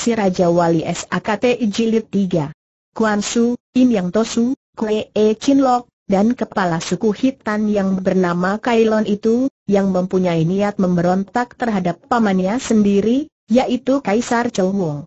Si Raja Wali SAKT Jilid 3 Kuan Su, Im Yang Tosu, Kue E Chin Lok, dan kepala suku Hitan yang bernama Kailon itu, yang mempunyai niat memberontak terhadap pamannya sendiri, yaitu Kaisar Chow Wong.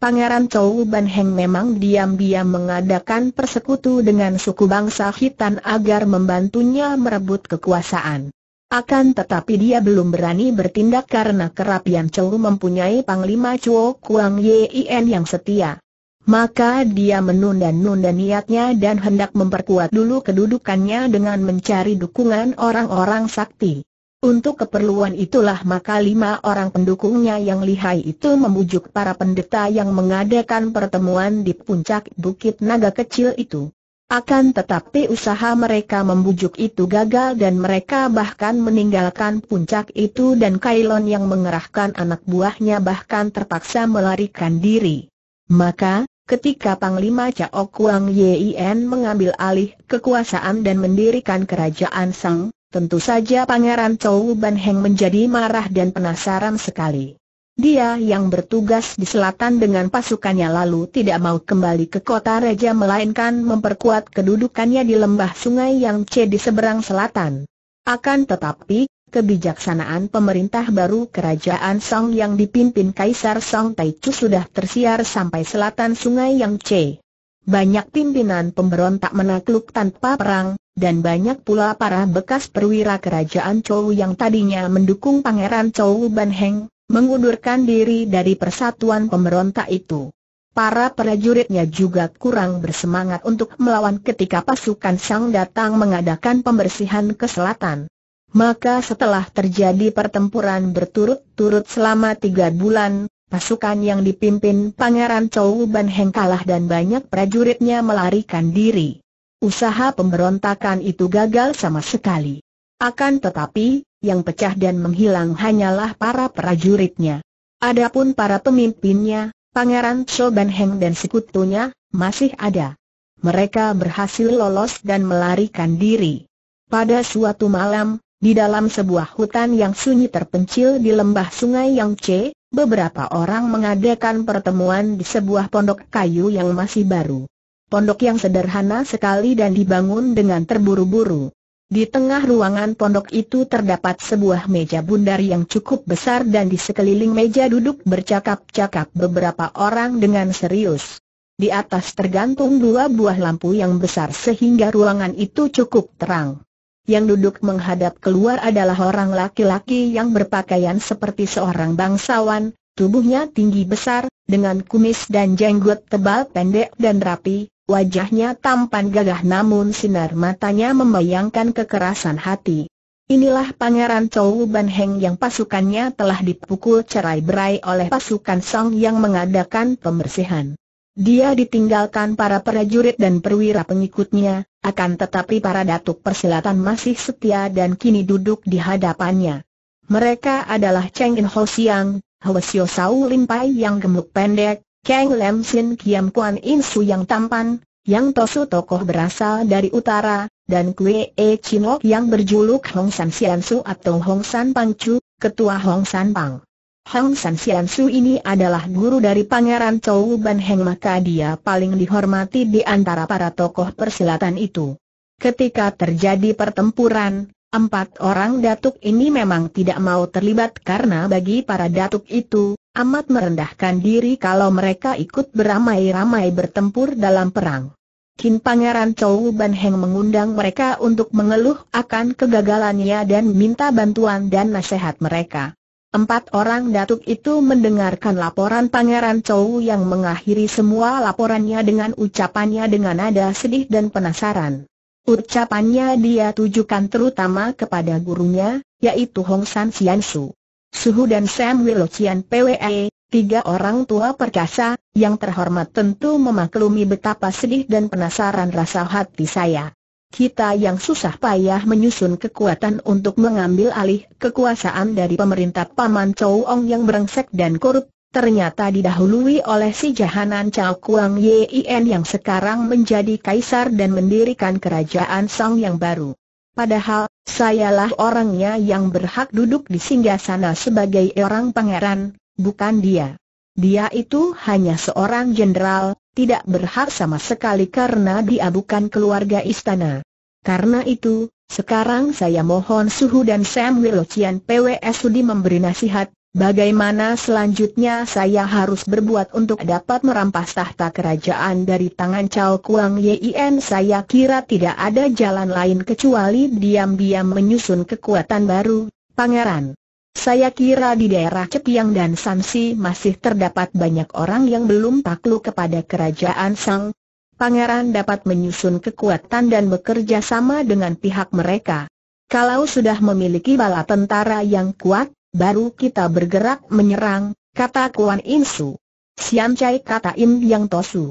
Pangeran Chou Ban Heng memang diam-diam mengadakan persekutu dengan suku bangsa Hitan agar membantunya merebut kekuasaan. Akan tetapi dia belum berani bertindak karena kerapian Chou mempunyai Panglima Chuo Kuang Yin yang setia. Maka dia menunda-nunda niatnya dan hendak memperkuat dulu kedudukannya dengan mencari dukungan orang-orang sakti. Untuk keperluan itulah maka lima orang pendukungnya yang lihai itu membujuk para pendeta yang mengadakan pertemuan di puncak Bukit Naga kecil itu. Akan tetapi usaha mereka membujuk itu gagal dan mereka bahkan meninggalkan puncak itu dan Kailon yang mengerahkan anak buahnya bahkan terpaksa melarikan diri. Maka, ketika Panglima Cao Kuang Yin mengambil alih kekuasaan dan mendirikan kerajaan Sang, tentu saja Pangeran Chou Ban Heng menjadi marah dan penasaran sekali. Dia yang bertugas di selatan dengan pasukannya lalu tidak mau kembali ke kota Raja melainkan memperkuat kedudukannya di lembah sungai yang C di seberang selatan. Akan tetapi, kebijaksanaan pemerintah baru kerajaan Song yang dipimpin Kaisar Song Taichu sudah tersiar sampai selatan sungai yang C. Banyak pimpinan pemberontak menakluk tanpa perang, dan banyak pula para bekas perwira kerajaan Chou yang tadinya mendukung Pangeran Chow Ban Heng, mengundurkan diri dari persatuan pemberontak itu. Para prajuritnya juga kurang bersemangat untuk melawan ketika pasukan Sang datang mengadakan pembersihan ke selatan. Maka setelah terjadi pertempuran berturut-turut selama tiga bulan, pasukan yang dipimpin Pangeran Chou Ban Heng kalah dan banyak prajuritnya melarikan diri. Usaha pemberontakan itu gagal sama sekali. Akan tetapi, yang pecah dan menghilang hanyalah para prajuritnya. Adapun para pemimpinnya, Pangeran Choban Heng dan sekutunya, masih ada. Mereka berhasil lolos dan melarikan diri. Pada suatu malam, di dalam sebuah hutan yang sunyi terpencil di lembah sungai yang Yangtze, beberapa orang mengadakan pertemuan di sebuah pondok kayu yang masih baru. Pondok yang sederhana sekali dan dibangun dengan terburu-buru. Di tengah ruangan pondok itu terdapat sebuah meja bundar yang cukup besar dan di sekeliling meja duduk bercakap-cakap beberapa orang dengan serius. Di atas tergantung dua buah lampu yang besar sehingga ruangan itu cukup terang. Yang duduk menghadap keluar adalah orang laki-laki yang berpakaian seperti seorang bangsawan, tubuhnya tinggi besar, dengan kumis dan jenggot tebal pendek dan rapi, Wajahnya tampan gagah namun sinar matanya membayangkan kekerasan hati. Inilah Pangeran Chou Ban yang pasukannya telah dipukul cerai-berai oleh pasukan Song yang mengadakan pembersihan. Dia ditinggalkan para prajurit dan perwira pengikutnya, akan tetapi para datuk persilatan masih setia dan kini duduk di hadapannya. Mereka adalah Cheng In Ho Siang, Hwasyo Sao Lim Pai yang gemuk pendek, Kang Lam Sin Kiam Kuan In Su yang tampan, yang Tosu tokoh berasal dari utara, dan Kue E Chinok yang berjuluk Hong San Sian Su atau Hong San Pang Chu, ketua Hong San Pang. Hong San Sian Su ini adalah guru dari Pangeran Chou Ban Heng maka dia paling dihormati di antara para tokoh persilatan itu. Ketika terjadi pertempuran, empat orang datuk ini memang tidak mau terlibat karena bagi para datuk itu, amat merendahkan diri kalau mereka ikut beramai-ramai bertempur dalam perang. Kin Pangeran Chou Ban Heng mengundang mereka untuk mengeluh akan kegagalannya dan minta bantuan dan nasihat mereka. Empat orang datuk itu mendengarkan laporan Pangeran Chou yang mengakhiri semua laporannya dengan ucapannya dengan nada sedih dan penasaran. Ucapannya dia tujukan terutama kepada gurunya, yaitu Hong San Xiansu. Suhu dan Sam Wilocian PWE, tiga orang tua perkasa, yang terhormat tentu memaklumi betapa sedih dan penasaran rasa hati saya. Kita yang susah payah menyusun kekuatan untuk mengambil alih kekuasaan dari pemerintah Paman Chow Ong yang berengsek dan korup, ternyata didahului oleh si jahanan Chow Kuang Yin yang sekarang menjadi kaisar dan mendirikan kerajaan Song yang baru. Padahal, sayalah orangnya yang berhak duduk di singgah sana sebagai orang pangeran, bukan dia. Dia itu hanya seorang jenderal, tidak berhak sama sekali karena dia bukan keluarga istana. Karena itu, sekarang saya mohon Suhu dan Sam Wilocian PWS Sudi memberi nasihat, Bagaimana selanjutnya saya harus berbuat untuk dapat merampas tahta kerajaan dari tangan Cao Kuang Yin? Saya kira tidak ada jalan lain kecuali diam-diam menyusun kekuatan baru, Pangeran. Saya kira di daerah Cepiang dan Sansi masih terdapat banyak orang yang belum takluk kepada kerajaan Sang. Pangeran dapat menyusun kekuatan dan bekerja sama dengan pihak mereka. Kalau sudah memiliki bala tentara yang kuat, baru kita bergerak menyerang, kata Kuan Insu. Siam Chai kata Im Yang Tosu.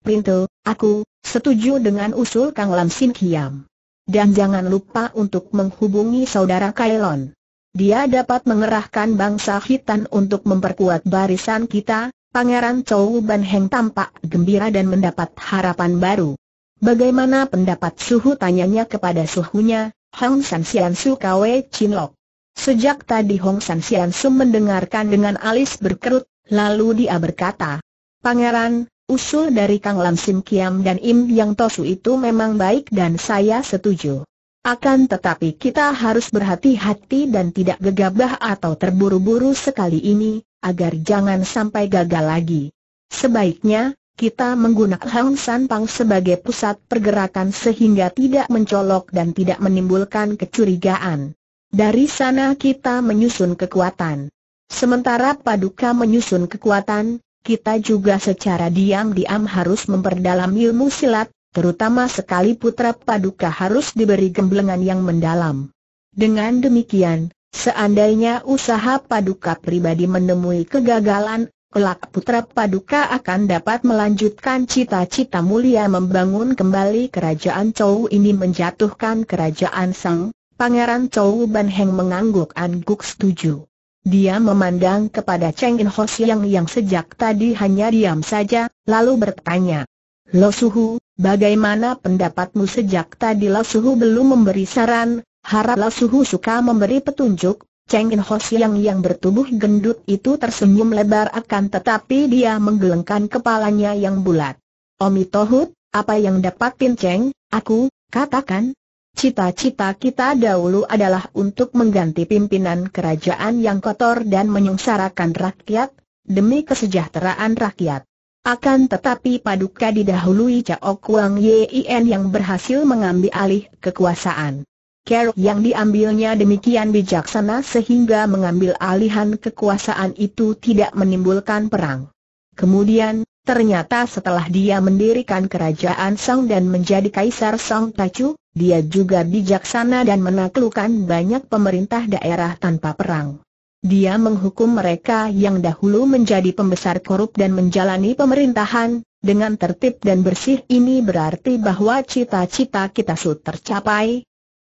Printo, aku, setuju dengan usul Kang Lam Sin Kiam. Dan jangan lupa untuk menghubungi saudara Kailon. Dia dapat mengerahkan bangsa Hitan untuk memperkuat barisan kita, Pangeran Chow Ban Heng tampak gembira dan mendapat harapan baru. Bagaimana pendapat Suhu tanyanya kepada Suhunya, Hang San Sian Su Kwe Chin Lok. Sejak tadi Hong San Sian Su mendengarkan dengan alis berkerut, lalu dia berkata, Pangeran, usul dari Kang Lam Sim Kiam dan Im Yang Tosu itu memang baik dan saya setuju. Akan tetapi kita harus berhati-hati dan tidak gegabah atau terburu-buru sekali ini, agar jangan sampai gagal lagi. Sebaiknya, kita menggunakan Hang San Pang sebagai pusat pergerakan sehingga tidak mencolok dan tidak menimbulkan kecurigaan. Dari sana kita menyusun kekuatan. Sementara Paduka menyusun kekuatan, kita juga secara diam-diam harus memperdalam ilmu silat, terutama sekali putra Paduka harus diberi gemblengan yang mendalam. Dengan demikian, seandainya usaha Paduka pribadi menemui kegagalan, kelak putra Paduka akan dapat melanjutkan cita-cita mulia membangun kembali kerajaan Chow ini menjatuhkan kerajaan Sang, Pangeran Chou Ban Heng mengangguk-angguk setuju. Dia memandang kepada Cheng In Ho Siang yang sejak tadi hanya diam saja, lalu bertanya. Lo Suhu, bagaimana pendapatmu sejak tadi Lo Suhu belum memberi saran, harap Lo Suhu suka memberi petunjuk. Cheng In Ho Siang yang bertubuh gendut itu tersenyum lebar akan tetapi dia menggelengkan kepalanya yang bulat. Omi Tohut, apa yang dapat Pin Cheng, aku, katakan, Cita-cita kita dahulu adalah untuk mengganti pimpinan kerajaan yang kotor dan menyengsarakan rakyat, demi kesejahteraan rakyat. Akan tetapi Paduka didahului Cao Kuang Yin yang berhasil mengambil alih kekuasaan. Kerok yang diambilnya demikian bijaksana sehingga mengambil alihan kekuasaan itu tidak menimbulkan perang. Kemudian, ternyata setelah dia mendirikan kerajaan Song dan menjadi Kaisar Song Tachu, dia juga bijaksana dan menaklukkan banyak pemerintah daerah tanpa perang. Dia menghukum mereka yang dahulu menjadi pembesar korup dan menjalani pemerintahan, dengan tertib dan bersih ini berarti bahwa cita-cita kita sudah tercapai,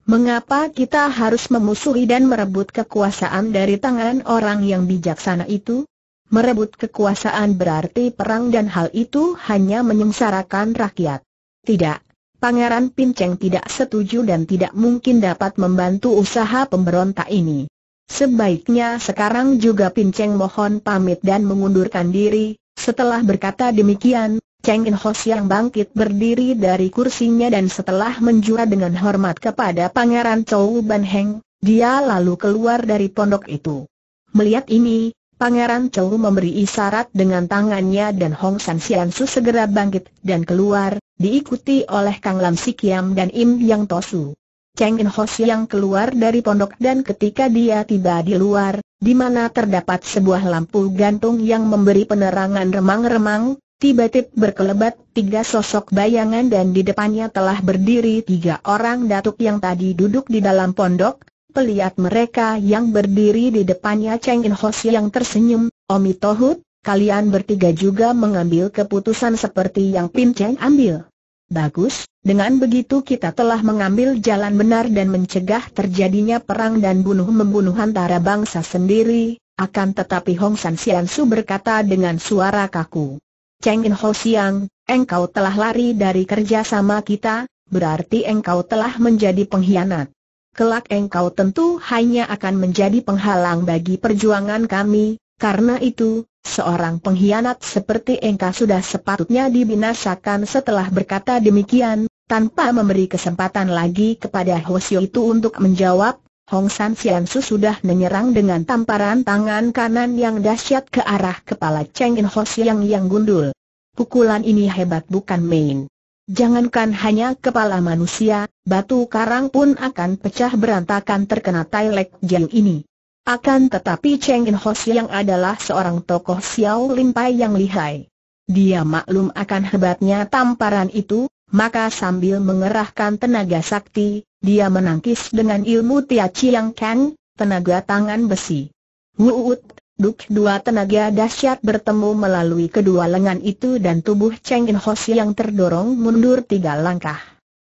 Mengapa kita harus memusuhi dan merebut kekuasaan dari tangan orang yang bijaksana itu? Merebut kekuasaan berarti perang dan hal itu hanya menyengsarakan rakyat. Tidak, Pangeran Pinceng tidak setuju dan tidak mungkin dapat membantu usaha pemberontak ini. Sebaiknya sekarang juga Pinceng mohon pamit dan mengundurkan diri, setelah berkata demikian, Cheng In Ho Siang bangkit berdiri dari kursinya dan setelah menjura dengan hormat kepada Pangeran Chou Ban Heng, dia lalu keluar dari pondok itu. Melihat ini, Pangeran Chou memberi isyarat dengan tangannya dan Hong San Siansu segera bangkit dan keluar, diikuti oleh Kang Lam Sikiam dan Im Yang Tosu. Cheng In Hos yang keluar dari pondok dan ketika dia tiba di luar, di mana terdapat sebuah lampu gantung yang memberi penerangan remang-remang, tiba-tiba berkelebat tiga sosok bayangan dan di depannya telah berdiri tiga orang datuk yang tadi duduk di dalam pondok, Pelihat mereka yang berdiri di depannya Cheng In yang tersenyum, Omi Tohut, kalian bertiga juga mengambil keputusan seperti yang Pin Cheng ambil. Bagus, dengan begitu kita telah mengambil jalan benar dan mencegah terjadinya perang dan bunuh-membunuh antara bangsa sendiri, akan tetapi Hong San Sian Su berkata dengan suara kaku. Cheng In Ho Siang, engkau telah lari dari kerjasama kita, berarti engkau telah menjadi pengkhianat kelak engkau tentu hanya akan menjadi penghalang bagi perjuangan kami, karena itu, seorang pengkhianat seperti engkau sudah sepatutnya dibinasakan setelah berkata demikian, tanpa memberi kesempatan lagi kepada Hosio itu untuk menjawab, Hong San Sian sudah menyerang dengan tamparan tangan kanan yang dahsyat ke arah kepala Cheng In Ho Siang yang gundul. Pukulan ini hebat bukan main. Jangankan hanya kepala manusia, batu karang pun akan pecah berantakan terkena tai lek ini. Akan tetapi Cheng In Ho yang adalah seorang tokoh Xiao Limpai yang lihai. Dia maklum akan hebatnya tamparan itu, maka sambil mengerahkan tenaga sakti, dia menangkis dengan ilmu Tia Chiang Kang, tenaga tangan besi. Wuut, Duk dua tenaga dahsyat bertemu melalui kedua lengan itu dan tubuh Cheng In Ho yang terdorong mundur tiga langkah.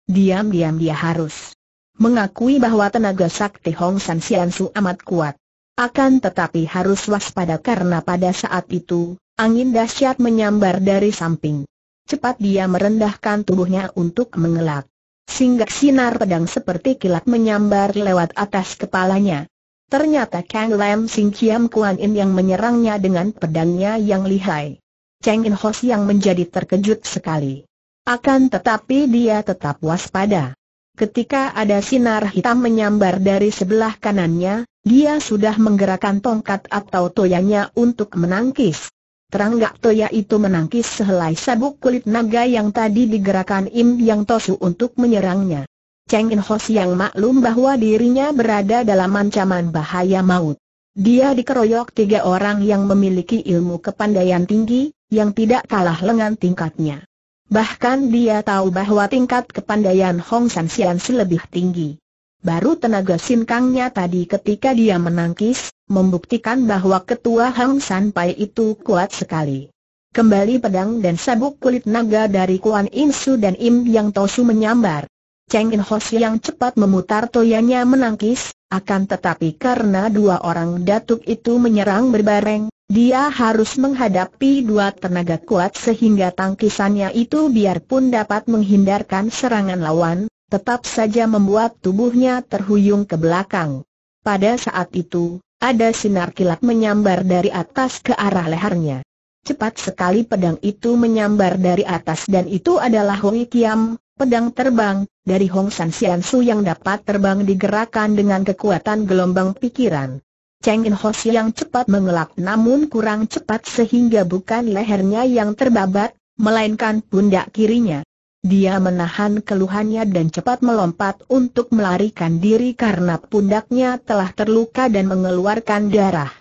Diam-diam dia harus mengakui bahwa tenaga sakti Hong San Sian Su amat kuat. Akan tetapi harus waspada karena pada saat itu, angin dahsyat menyambar dari samping. Cepat dia merendahkan tubuhnya untuk mengelak. Singgak sinar pedang seperti kilat menyambar lewat atas kepalanya. Ternyata Kang Lam Sing Kiam Kuan Im yang menyerangnya dengan pedangnya yang lihai. Cheng In Hos yang menjadi terkejut sekali. Akan tetapi dia tetap waspada. Ketika ada sinar hitam menyambar dari sebelah kanannya, dia sudah menggerakkan tongkat atau toyanya untuk menangkis. Teranggak toya itu menangkis sehelai sabuk kulit naga yang tadi digerakkan Im Yang Tosu untuk menyerangnya. Cheng In Ho Siang maklum bahwa dirinya berada dalam ancaman bahaya maut. Dia dikeroyok tiga orang yang memiliki ilmu kepandaian tinggi, yang tidak kalah lengan tingkatnya. Bahkan dia tahu bahwa tingkat kepandaian Hong San Sian lebih tinggi. Baru tenaga sinkangnya tadi ketika dia menangkis, membuktikan bahwa ketua Hong San Pai itu kuat sekali. Kembali pedang dan sabuk kulit naga dari Kuan Insu dan Im Yang Tosu menyambar. Cheng In Hoshi yang cepat memutar toyanya menangkis, akan tetapi karena dua orang datuk itu menyerang berbareng, dia harus menghadapi dua tenaga kuat sehingga tangkisannya itu biarpun dapat menghindarkan serangan lawan, tetap saja membuat tubuhnya terhuyung ke belakang. Pada saat itu, ada sinar kilat menyambar dari atas ke arah lehernya. Cepat sekali pedang itu menyambar dari atas dan itu adalah Hui Kiam, pedang terbang, dari Hong San Sian Su yang dapat terbang digerakkan dengan kekuatan gelombang pikiran. Cheng In Ho yang cepat mengelak namun kurang cepat sehingga bukan lehernya yang terbabat, melainkan pundak kirinya. Dia menahan keluhannya dan cepat melompat untuk melarikan diri karena pundaknya telah terluka dan mengeluarkan darah.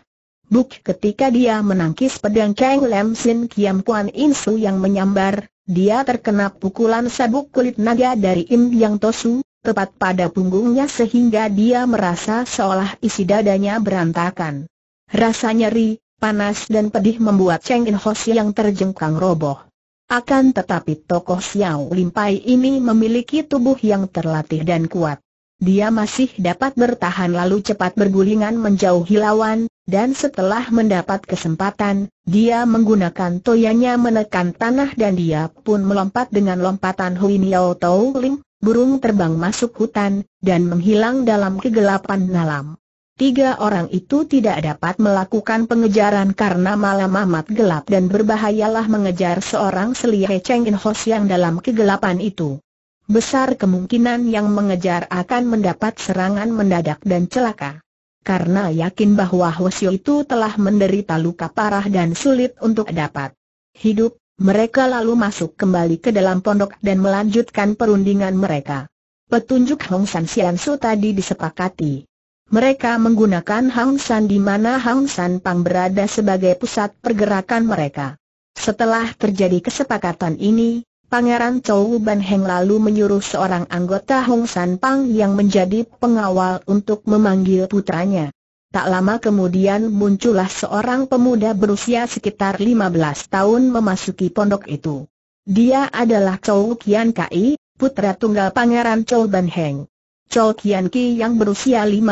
Buk ketika dia menangkis pedang Kang Lam Sin Kiam Kuan Insu yang menyambar, dia terkena pukulan sabuk kulit naga dari Im Yang Tosu, tepat pada punggungnya sehingga dia merasa seolah isi dadanya berantakan. Rasa nyeri, panas dan pedih membuat Cheng In Ho yang terjengkang roboh. Akan tetapi tokoh Xiao Lim Pai ini memiliki tubuh yang terlatih dan kuat. Dia masih dapat bertahan lalu cepat bergulingan menjauhi lawan, dan setelah mendapat kesempatan, dia menggunakan toyanya menekan tanah dan dia pun melompat dengan lompatan Hui niao Tau Lim, burung terbang masuk hutan, dan menghilang dalam kegelapan malam. Tiga orang itu tidak dapat melakukan pengejaran karena malam amat gelap dan berbahayalah mengejar seorang selihai Cheng In Hos yang dalam kegelapan itu. Besar kemungkinan yang mengejar akan mendapat serangan mendadak dan celaka karena yakin bahwa Hosio itu telah menderita luka parah dan sulit untuk dapat hidup, mereka lalu masuk kembali ke dalam pondok dan melanjutkan perundingan mereka. Petunjuk Hong San Sian Su tadi disepakati. Mereka menggunakan Hong San di mana Hong San Pang berada sebagai pusat pergerakan mereka. Setelah terjadi kesepakatan ini, Pangeran Chou Ban Heng lalu menyuruh seorang anggota Hong San Pang yang menjadi pengawal untuk memanggil putranya. Tak lama kemudian muncullah seorang pemuda berusia sekitar 15 tahun memasuki pondok itu. Dia adalah Chou Kian Kai, putra tunggal pangeran Chou Ban Heng. Chou Kian Ki yang berusia 15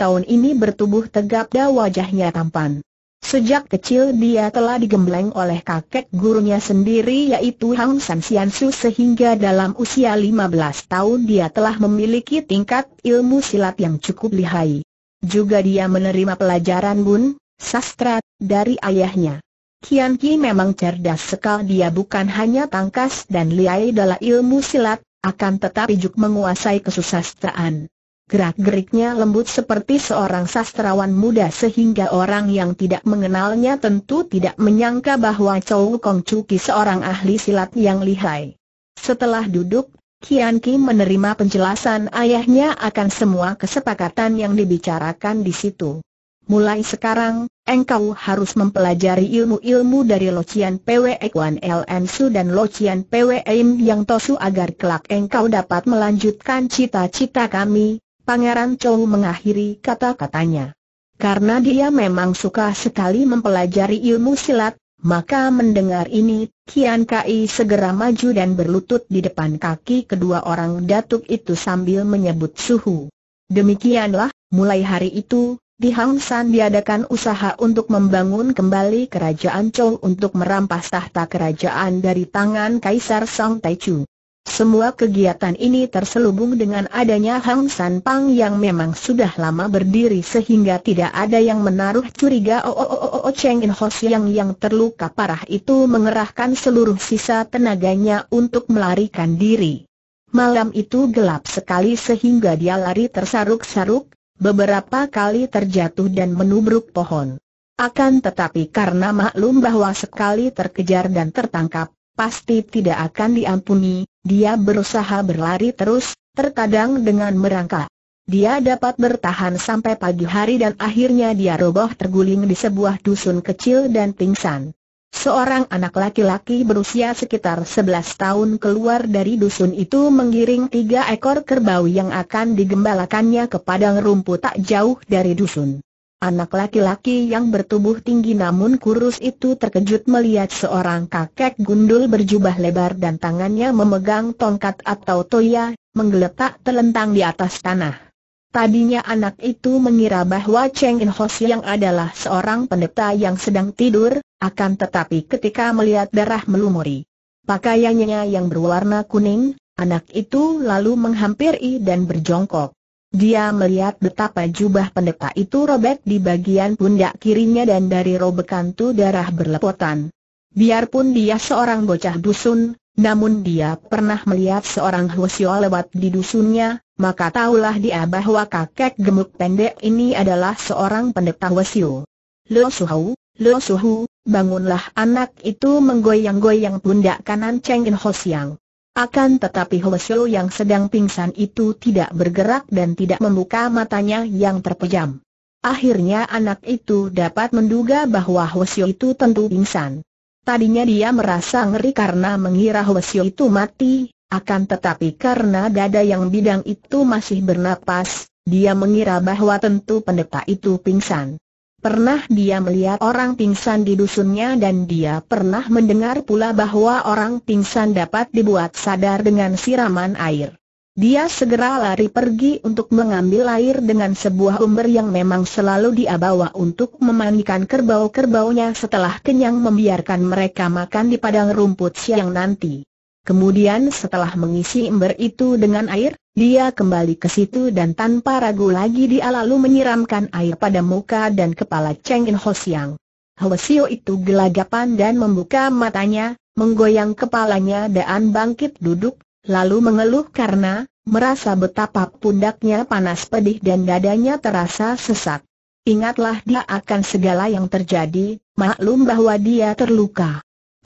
tahun ini bertubuh tegap dan wajahnya tampan. Sejak kecil dia telah digembleng oleh kakek gurunya sendiri yaitu Hang San Siansu sehingga dalam usia 15 tahun dia telah memiliki tingkat ilmu silat yang cukup lihai. Juga dia menerima pelajaran bun, sastra, dari ayahnya. Kian Ki memang cerdas sekali dia bukan hanya tangkas dan lihai dalam ilmu silat, akan tetapi juga menguasai kesusastraan. Gerak-geriknya lembut seperti seorang sastrawan muda sehingga orang yang tidak mengenalnya tentu tidak menyangka bahwa Chow Kong Chuki seorang ahli silat yang lihai. Setelah duduk, Kian Ki menerima penjelasan ayahnya akan semua kesepakatan yang dibicarakan di situ. Mulai sekarang, engkau harus mempelajari ilmu-ilmu dari Locian Pwe Kwan LN Su dan Locian Pwe Im Yang Tosu agar kelak engkau dapat melanjutkan cita-cita kami, Pangeran Chou mengakhiri kata-katanya. Karena dia memang suka sekali mempelajari ilmu silat, maka mendengar ini, Kian Kai segera maju dan berlutut di depan kaki kedua orang datuk itu sambil menyebut suhu. Demikianlah, mulai hari itu, di Hang San diadakan usaha untuk membangun kembali kerajaan Chou untuk merampas tahta kerajaan dari tangan Kaisar Song Taichu. Semua kegiatan ini terselubung dengan adanya Hang San Pang yang memang sudah lama berdiri sehingga tidak ada yang menaruh curiga oh oh oh oh Cheng In Ho Siang yang terluka parah itu mengerahkan seluruh sisa tenaganya untuk melarikan diri. Malam itu gelap sekali sehingga dia lari tersaruk-saruk, beberapa kali terjatuh dan menubruk pohon. Akan tetapi karena maklum bahwa sekali terkejar dan tertangkap, pasti tidak akan diampuni, dia berusaha berlari terus, terkadang dengan merangkak. Dia dapat bertahan sampai pagi hari dan akhirnya dia roboh terguling di sebuah dusun kecil dan pingsan. Seorang anak laki-laki berusia sekitar 11 tahun keluar dari dusun itu menggiring tiga ekor kerbau yang akan digembalakannya ke padang rumput tak jauh dari dusun. Anak laki-laki yang bertubuh tinggi namun kurus itu terkejut melihat seorang kakek gundul berjubah lebar dan tangannya memegang tongkat atau toya, menggeletak telentang di atas tanah. Tadinya anak itu mengira bahwa Cheng In Hos yang adalah seorang pendeta yang sedang tidur, akan tetapi ketika melihat darah melumuri pakaiannya yang berwarna kuning, anak itu lalu menghampiri dan berjongkok. Dia melihat betapa jubah pendeta itu robek di bagian pundak kirinya dan dari robekan tu darah berlepotan. Biarpun dia seorang bocah dusun, namun dia pernah melihat seorang hwasyo lewat di dusunnya, maka tahulah dia bahwa kakek gemuk pendek ini adalah seorang pendeta hwasyo. Lo Suhu, Lo Suhu, bangunlah anak itu menggoyang-goyang pundak kanan Cheng In Ho Siang. Akan tetapi Holesho yang sedang pingsan itu tidak bergerak dan tidak membuka matanya yang terpejam. Akhirnya anak itu dapat menduga bahwa Holesho itu tentu pingsan. Tadinya dia merasa ngeri karena mengira Holesho itu mati, akan tetapi karena dada yang bidang itu masih bernapas, dia mengira bahwa tentu pendeta itu pingsan. Pernah dia melihat orang pingsan di dusunnya dan dia pernah mendengar pula bahwa orang pingsan dapat dibuat sadar dengan siraman air. Dia segera lari pergi untuk mengambil air dengan sebuah umber yang memang selalu dia bawa untuk memandikan kerbau-kerbaunya setelah kenyang membiarkan mereka makan di padang rumput siang nanti. Kemudian setelah mengisi ember itu dengan air, dia kembali ke situ dan tanpa ragu lagi dia lalu menyiramkan air pada muka dan kepala Cheng In Ho Siang. itu gelagapan dan membuka matanya, menggoyang kepalanya dan bangkit duduk, lalu mengeluh karena merasa betapa pundaknya panas pedih dan dadanya terasa sesak. Ingatlah dia akan segala yang terjadi, maklum bahwa dia terluka.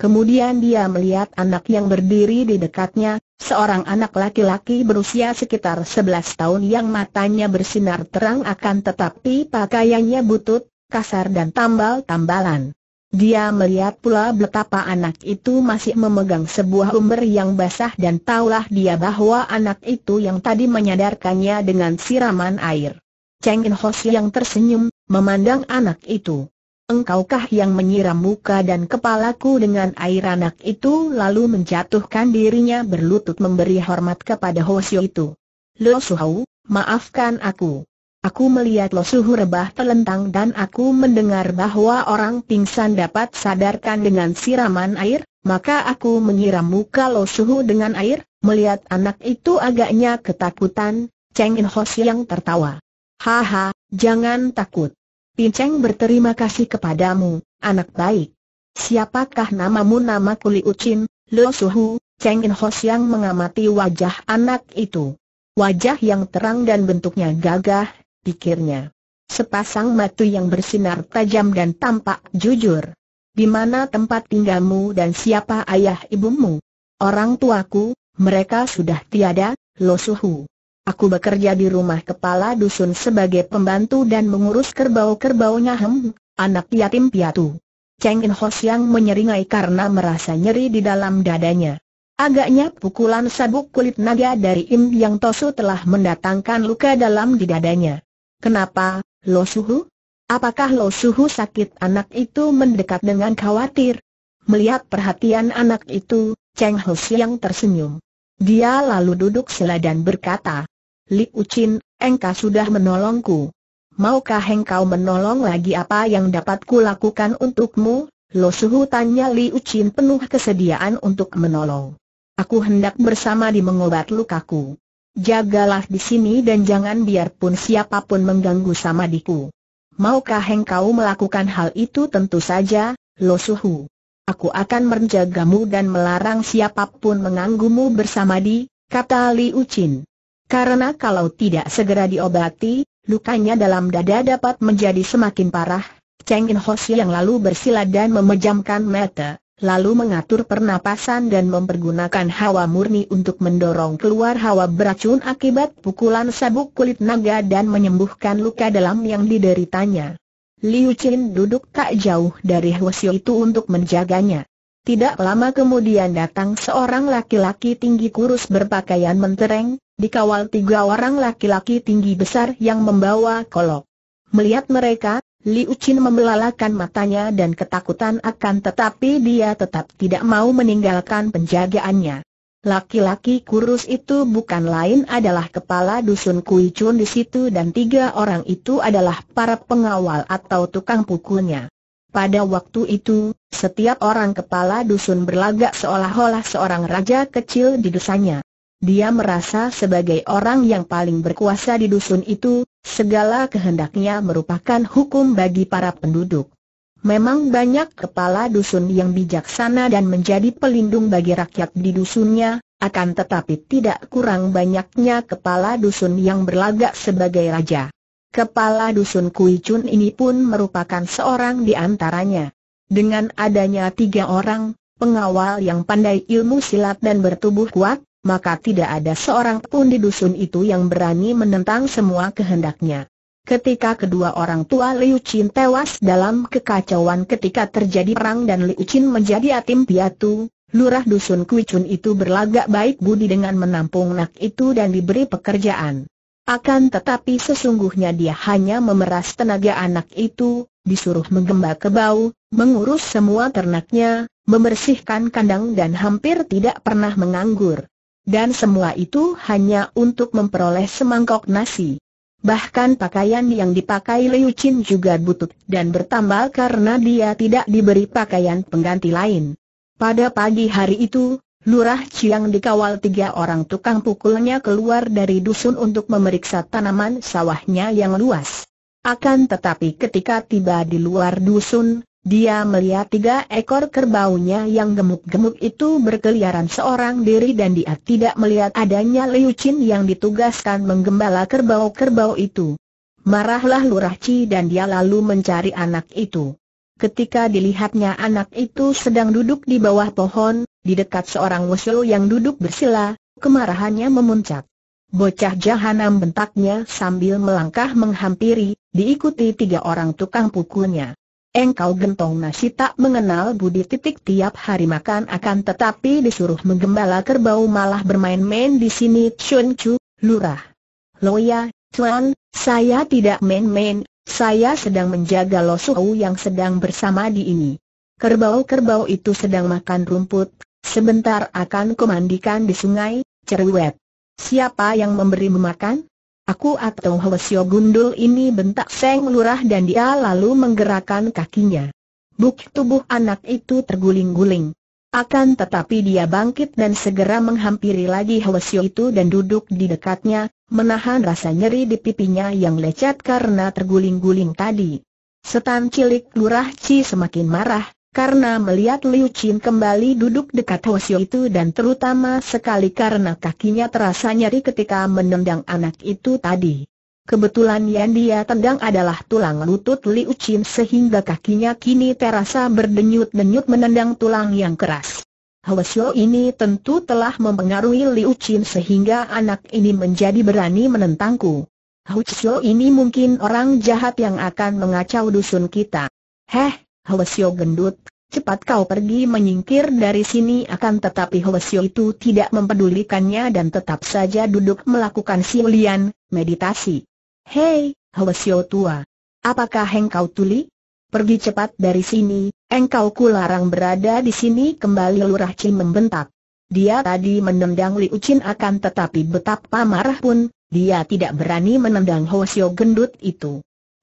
Kemudian dia melihat anak yang berdiri di dekatnya, seorang anak laki-laki berusia sekitar 11 tahun yang matanya bersinar terang akan tetapi pakaiannya butut, kasar dan tambal-tambalan. Dia melihat pula betapa anak itu masih memegang sebuah umber yang basah dan taulah dia bahwa anak itu yang tadi menyadarkannya dengan siraman air. Cheng In Hos yang tersenyum, memandang anak itu engkaukah yang menyiram muka dan kepalaku dengan air anak itu lalu menjatuhkan dirinya berlutut memberi hormat kepada Hosio itu. Lo Suhau, maafkan aku. Aku melihat Lo Suhu rebah telentang dan aku mendengar bahwa orang pingsan dapat sadarkan dengan siraman air, maka aku menyiram muka Lo Suhu dengan air, melihat anak itu agaknya ketakutan, Cheng In Hos yang tertawa. Haha, jangan takut. Pinceng berterima kasih kepadamu, anak baik. Siapakah namamu nama Kuli Ucin, Lo Suhu, Cheng In Ho Siang mengamati wajah anak itu. Wajah yang terang dan bentuknya gagah, pikirnya. Sepasang mata yang bersinar tajam dan tampak jujur. Di mana tempat tinggalmu dan siapa ayah ibumu? Orang tuaku, mereka sudah tiada, Lo Suhu. Aku bekerja di rumah kepala dusun sebagai pembantu dan mengurus kerbau-kerbaunya hem, anak yatim piatu. Cheng In Ho Siang menyeringai karena merasa nyeri di dalam dadanya. Agaknya pukulan sabuk kulit naga dari Im Yang Tosu telah mendatangkan luka dalam di dadanya. Kenapa, Lo Suhu? Apakah Lo Suhu sakit anak itu mendekat dengan khawatir? Melihat perhatian anak itu, Cheng Ho Siang tersenyum. Dia lalu duduk sela dan berkata, Li Ucin, engkau sudah menolongku. Maukah engkau menolong lagi apa yang dapat kulakukan untukmu? Lo Suhu tanya Li Ucin penuh kesediaan untuk menolong. Aku hendak bersama di mengobat lukaku. Jagalah di sini dan jangan biarpun siapapun mengganggu sama diku. Maukah engkau melakukan hal itu tentu saja, Lo Suhu? Aku akan menjagamu dan melarang siapapun menganggumu bersama di, kata Li Ucin. Karena kalau tidak segera diobati, lukanya dalam dada dapat menjadi semakin parah. Cheng In Ho yang lalu bersila dan memejamkan mata, lalu mengatur pernapasan dan mempergunakan hawa murni untuk mendorong keluar hawa beracun akibat pukulan sabuk kulit naga dan menyembuhkan luka dalam yang dideritanya. Liu Qin duduk tak jauh dari Hwasyo itu untuk menjaganya. Tidak lama kemudian datang seorang laki-laki tinggi kurus berpakaian mentereng, dikawal tiga orang laki-laki tinggi besar yang membawa kolok. Melihat mereka, Li Ucin membelalakan matanya dan ketakutan akan tetapi dia tetap tidak mau meninggalkan penjagaannya. Laki-laki kurus itu bukan lain adalah kepala dusun Kui Chun di situ dan tiga orang itu adalah para pengawal atau tukang pukulnya. Pada waktu itu, setiap orang kepala dusun berlagak seolah-olah seorang raja kecil di dusanya. Dia merasa sebagai orang yang paling berkuasa di dusun itu, segala kehendaknya merupakan hukum bagi para penduduk. Memang banyak kepala dusun yang bijaksana dan menjadi pelindung bagi rakyat di dusunnya, akan tetapi tidak kurang banyaknya kepala dusun yang berlagak sebagai raja. Kepala Dusun Kui Chun ini pun merupakan seorang di antaranya. Dengan adanya tiga orang, pengawal yang pandai ilmu silat dan bertubuh kuat, maka tidak ada seorang pun di dusun itu yang berani menentang semua kehendaknya. Ketika kedua orang tua Liu Qin tewas dalam kekacauan ketika terjadi perang dan Liu Qin menjadi atim piatu, lurah dusun Kui Chun itu berlagak baik budi dengan menampung nak itu dan diberi pekerjaan. Akan tetapi sesungguhnya dia hanya memeras tenaga anak itu, disuruh menggemba kebau, mengurus semua ternaknya, membersihkan kandang dan hampir tidak pernah menganggur. Dan semua itu hanya untuk memperoleh semangkok nasi. Bahkan pakaian yang dipakai Liu Qin juga butut dan bertambah karena dia tidak diberi pakaian pengganti lain. Pada pagi hari itu, Lurah Ciang dikawal tiga orang tukang pukulnya keluar dari dusun untuk memeriksa tanaman sawahnya yang luas. Akan tetapi ketika tiba di luar dusun, dia melihat tiga ekor kerbaunya yang gemuk-gemuk itu berkeliaran seorang diri dan dia tidak melihat adanya Liu Qin yang ditugaskan menggembala kerbau-kerbau itu. Marahlah Lurah Ci dan dia lalu mencari anak itu. Ketika dilihatnya anak itu sedang duduk di bawah pohon, di dekat seorang musuh yang duduk bersila, kemarahannya memuncak. Bocah jahanam bentaknya sambil melangkah menghampiri, diikuti tiga orang tukang pukulnya. Engkau gentong nasi tak mengenal budi titik tiap hari makan akan tetapi disuruh menggembala kerbau malah bermain-main di sini Chun Chu, lurah. Loya, Chuan, saya tidak main-main, saya sedang menjaga Lo Suhu yang sedang bersama di ini. Kerbau-kerbau itu sedang makan rumput, Sebentar akan kumandikan di sungai, cerwet. Siapa yang memberi makan? Aku atau Hwasyo Gundul ini bentak Seng Lurah dan dia lalu menggerakkan kakinya. Buk tubuh anak itu terguling-guling. Akan tetapi dia bangkit dan segera menghampiri lagi Hwasyo itu dan duduk di dekatnya, menahan rasa nyeri di pipinya yang lecet karena terguling-guling tadi. Setan cilik Lurah Ci semakin marah, karena melihat Liu Qin kembali duduk dekat Hosio itu dan terutama sekali karena kakinya terasa nyeri ketika menendang anak itu tadi. Kebetulan yang dia tendang adalah tulang lutut Liu Qin sehingga kakinya kini terasa berdenyut-denyut menendang tulang yang keras. Hwasyo ini tentu telah mempengaruhi Liu Qin sehingga anak ini menjadi berani menentangku. Hwasyo ini mungkin orang jahat yang akan mengacau dusun kita. Heh, Holesio gendut, cepat kau pergi menyingkir dari sini akan tetapi Holesio itu tidak mempedulikannya dan tetap saja duduk melakukan siulian, meditasi. Hei, Holesio tua. Apakah engkau tuli? Pergi cepat dari sini, engkau kularang berada di sini kembali Lurah Chin membentak. Dia tadi menendang Liu Chin akan tetapi betapa marah pun, dia tidak berani menendang Hosio gendut itu.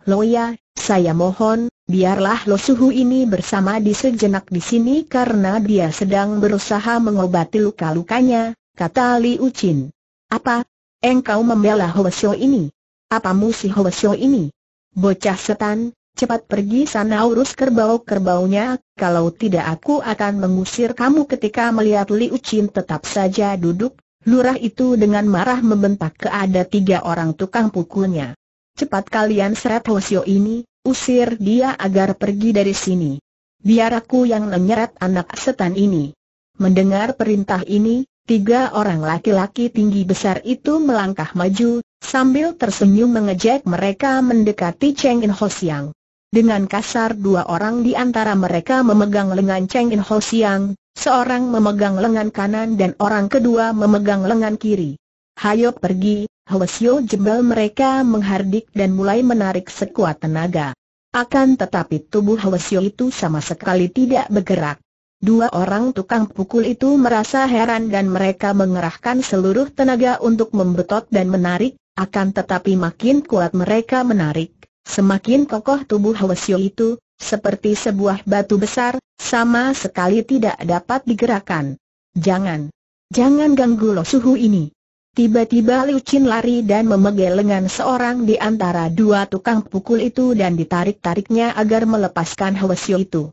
Loya, saya mohon, Biarlah Lo Suhu ini bersama di sejenak di sini karena dia sedang berusaha mengobati luka-lukanya, kata Li Ucin. Apa? Engkau membela Hoesyo ini? Apa musuh Hoesyo ini? Bocah setan, cepat pergi sana urus kerbau-kerbaunya, kalau tidak aku akan mengusir kamu ketika melihat Li Ucin tetap saja duduk, lurah itu dengan marah membentak keada tiga orang tukang pukulnya. Cepat kalian seret Hoesyo ini, usir dia agar pergi dari sini. Biar aku yang menyeret anak setan ini. Mendengar perintah ini, tiga orang laki-laki tinggi besar itu melangkah maju, sambil tersenyum mengejek mereka mendekati Cheng In Ho Siang. Dengan kasar dua orang di antara mereka memegang lengan Cheng In Ho Siang, seorang memegang lengan kanan dan orang kedua memegang lengan kiri. Hayo pergi, Hwasyo jebel mereka menghardik dan mulai menarik sekuat tenaga. Akan tetapi tubuh Hwasyo itu sama sekali tidak bergerak. Dua orang tukang pukul itu merasa heran dan mereka mengerahkan seluruh tenaga untuk membetot dan menarik, akan tetapi makin kuat mereka menarik, semakin kokoh tubuh Hwasyo itu, seperti sebuah batu besar, sama sekali tidak dapat digerakkan. Jangan, jangan ganggu loh suhu ini. Tiba-tiba Liu Qin lari dan memegang lengan seorang di antara dua tukang pukul itu dan ditarik-tariknya agar melepaskan Hwasyo itu.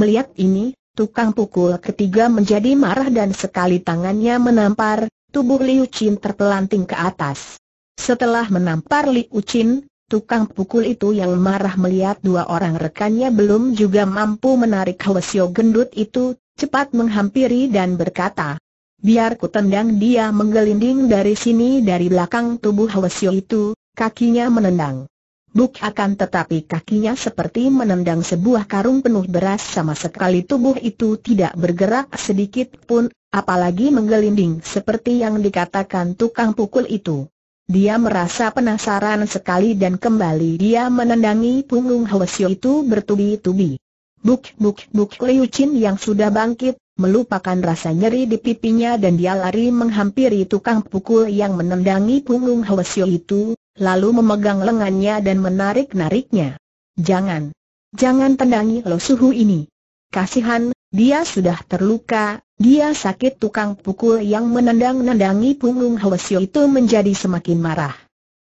Melihat ini, tukang pukul ketiga menjadi marah dan sekali tangannya menampar, tubuh Liu Qin terpelanting ke atas. Setelah menampar Liu Qin, Tukang pukul itu yang marah melihat dua orang rekannya belum juga mampu menarik Hwasyo gendut itu, cepat menghampiri dan berkata, biar ku tendang dia menggelinding dari sini dari belakang tubuh Hwasyo itu, kakinya menendang. Buk akan tetapi kakinya seperti menendang sebuah karung penuh beras sama sekali tubuh itu tidak bergerak sedikit pun, apalagi menggelinding seperti yang dikatakan tukang pukul itu. Dia merasa penasaran sekali dan kembali dia menendangi punggung Hwasyo itu bertubi-tubi. Buk buk buk Liu Chin yang sudah bangkit, melupakan rasa nyeri di pipinya dan dia lari menghampiri tukang pukul yang menendangi punggung Hwasyo itu, lalu memegang lengannya dan menarik-nariknya. Jangan, jangan tendangi lo suhu ini. Kasihan, dia sudah terluka, dia sakit tukang pukul yang menendang-nendangi punggung Hwasyo itu menjadi semakin marah.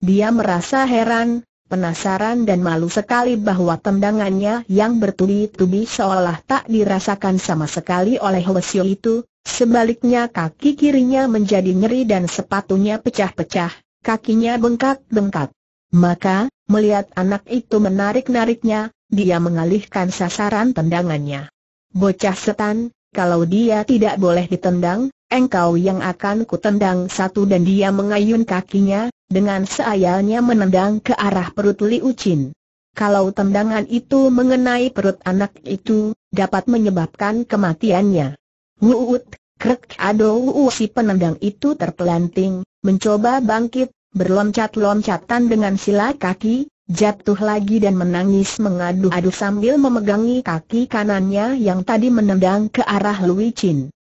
Dia merasa heran, penasaran dan malu sekali bahwa tendangannya yang bertubi-tubi seolah tak dirasakan sama sekali oleh Hwasyo itu, sebaliknya kaki kirinya menjadi nyeri dan sepatunya pecah-pecah, kakinya bengkak-bengkak. Maka, melihat anak itu menarik-nariknya, dia mengalihkan sasaran tendangannya. Bocah setan, kalau dia tidak boleh ditendang, engkau yang akan kutendang satu dan dia mengayun kakinya, dengan seayalnya menendang ke arah perut Li Ucin. Kalau tendangan itu mengenai perut anak itu, dapat menyebabkan kematiannya. Wuut, krek Ado, si penendang itu terpelanting, mencoba bangkit, berloncat-loncatan dengan sila kaki, jatuh lagi dan menangis mengadu-adu sambil memegangi kaki kanannya yang tadi menendang ke arah Lui Chin.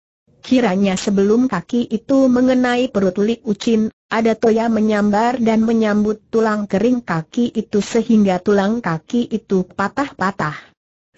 Kiranya sebelum kaki itu mengenai perut Li Ucin, ada toya menyambar dan menyambut tulang kering kaki itu sehingga tulang kaki itu patah-patah.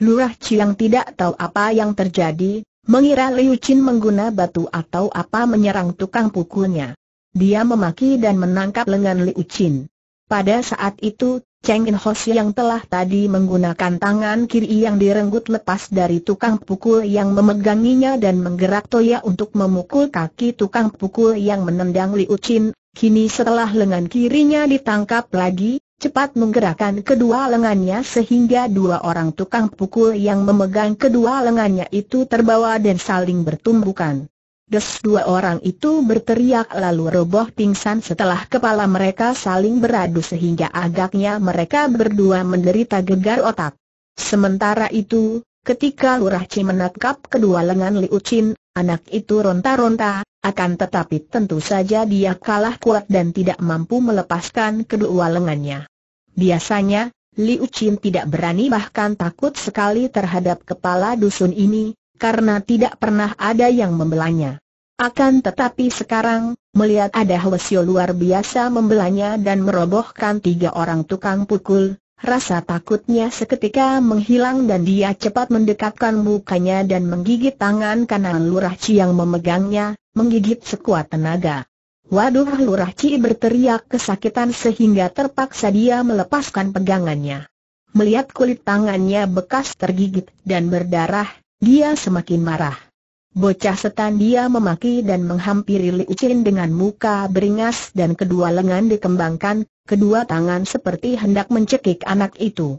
Lurah Chiang tidak tahu apa yang terjadi, mengira Li Ucin mengguna batu atau apa menyerang tukang pukulnya. Dia memaki dan menangkap lengan Li Ucin. Pada saat itu, Cheng In Hos yang telah tadi menggunakan tangan kiri yang direnggut lepas dari tukang pukul yang memeganginya dan menggerak toya untuk memukul kaki tukang pukul yang menendang Liu Chin, kini setelah lengan kirinya ditangkap lagi, cepat menggerakkan kedua lengannya sehingga dua orang tukang pukul yang memegang kedua lengannya itu terbawa dan saling bertumbukan. Des dua orang itu berteriak lalu roboh pingsan setelah kepala mereka saling beradu sehingga agaknya mereka berdua menderita gegar otak. Sementara itu, ketika Lurah Ci menangkap kedua lengan Liu Chin, anak itu ronta-ronta, akan tetapi tentu saja dia kalah kuat dan tidak mampu melepaskan kedua lengannya. Biasanya, Liu Chin tidak berani bahkan takut sekali terhadap kepala dusun ini, karena tidak pernah ada yang membelanya. Akan tetapi sekarang, melihat ada Hwesio luar biasa membelanya dan merobohkan tiga orang tukang pukul, rasa takutnya seketika menghilang dan dia cepat mendekatkan mukanya dan menggigit tangan kanan Lurah Ci yang memegangnya, menggigit sekuat tenaga. Waduh Lurah Ci berteriak kesakitan sehingga terpaksa dia melepaskan pegangannya. Melihat kulit tangannya bekas tergigit dan berdarah, dia semakin marah. Bocah setan dia memaki dan menghampiri Liu Qin dengan muka beringas dan kedua lengan dikembangkan, kedua tangan seperti hendak mencekik anak itu.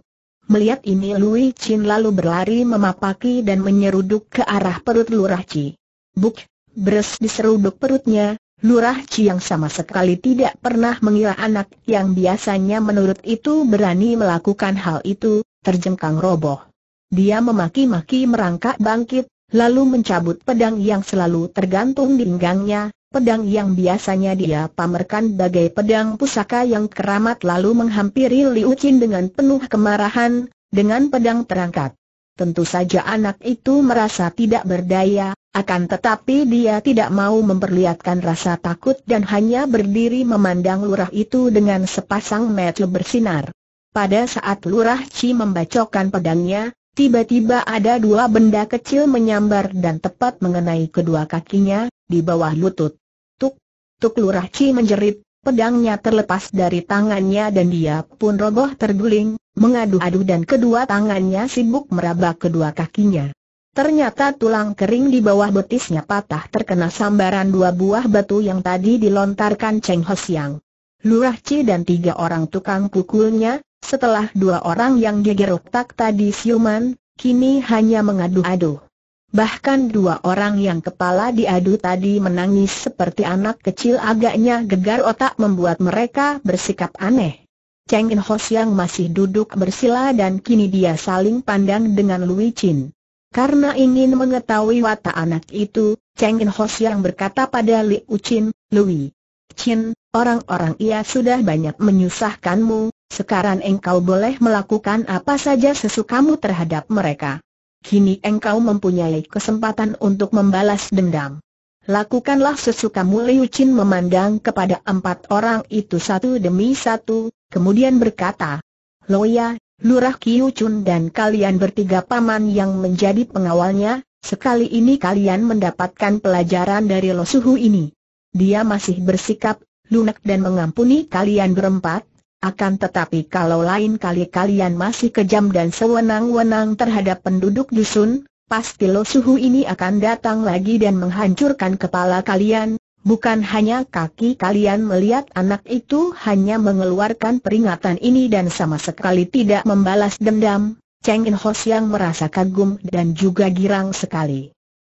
Melihat ini Lui Chin lalu berlari memapaki dan menyeruduk ke arah perut Lurah Chi. Buk, beres diseruduk perutnya, Lurah Chi yang sama sekali tidak pernah mengira anak yang biasanya menurut itu berani melakukan hal itu, terjengkang roboh. Dia memaki-maki merangkak bangkit, lalu mencabut pedang yang selalu tergantung di pinggangnya, pedang yang biasanya dia pamerkan bagai pedang pusaka yang keramat lalu menghampiri Liu Qin dengan penuh kemarahan, dengan pedang terangkat. Tentu saja anak itu merasa tidak berdaya, akan tetapi dia tidak mau memperlihatkan rasa takut dan hanya berdiri memandang lurah itu dengan sepasang mata bersinar. Pada saat lurah C membacokan pedangnya, Tiba-tiba ada dua benda kecil menyambar dan tepat mengenai kedua kakinya, di bawah lutut. Tuk, Tuk Lurah Ci menjerit, pedangnya terlepas dari tangannya dan dia pun roboh terguling, mengadu-adu dan kedua tangannya sibuk meraba kedua kakinya. Ternyata tulang kering di bawah betisnya patah terkena sambaran dua buah batu yang tadi dilontarkan Cheng Ho Siang. Lurah Ci dan tiga orang tukang pukulnya, setelah dua orang yang otak tadi siuman, kini hanya mengadu-adu. Bahkan dua orang yang kepala diadu tadi menangis seperti anak kecil agaknya gegar otak membuat mereka bersikap aneh. Cheng In Hos yang masih duduk bersila dan kini dia saling pandang dengan Lui Chin. Karena ingin mengetahui watak anak itu, Cheng In Hos yang berkata pada U Chin, Lui Chin, orang-orang ia sudah banyak menyusahkanmu, sekarang engkau boleh melakukan apa saja sesukamu terhadap mereka. Kini engkau mempunyai kesempatan untuk membalas dendam. Lakukanlah sesukamu Liu Qin memandang kepada empat orang itu satu demi satu, kemudian berkata, Loya, Lurah Kiu Chun dan kalian bertiga paman yang menjadi pengawalnya, sekali ini kalian mendapatkan pelajaran dari Losuhu ini. Dia masih bersikap lunak dan mengampuni kalian berempat, akan tetapi kalau lain kali kalian masih kejam dan sewenang-wenang terhadap penduduk dusun, pasti lo suhu ini akan datang lagi dan menghancurkan kepala kalian. Bukan hanya kaki kalian melihat anak itu hanya mengeluarkan peringatan ini dan sama sekali tidak membalas dendam. Cheng In Ho yang merasa kagum dan juga girang sekali.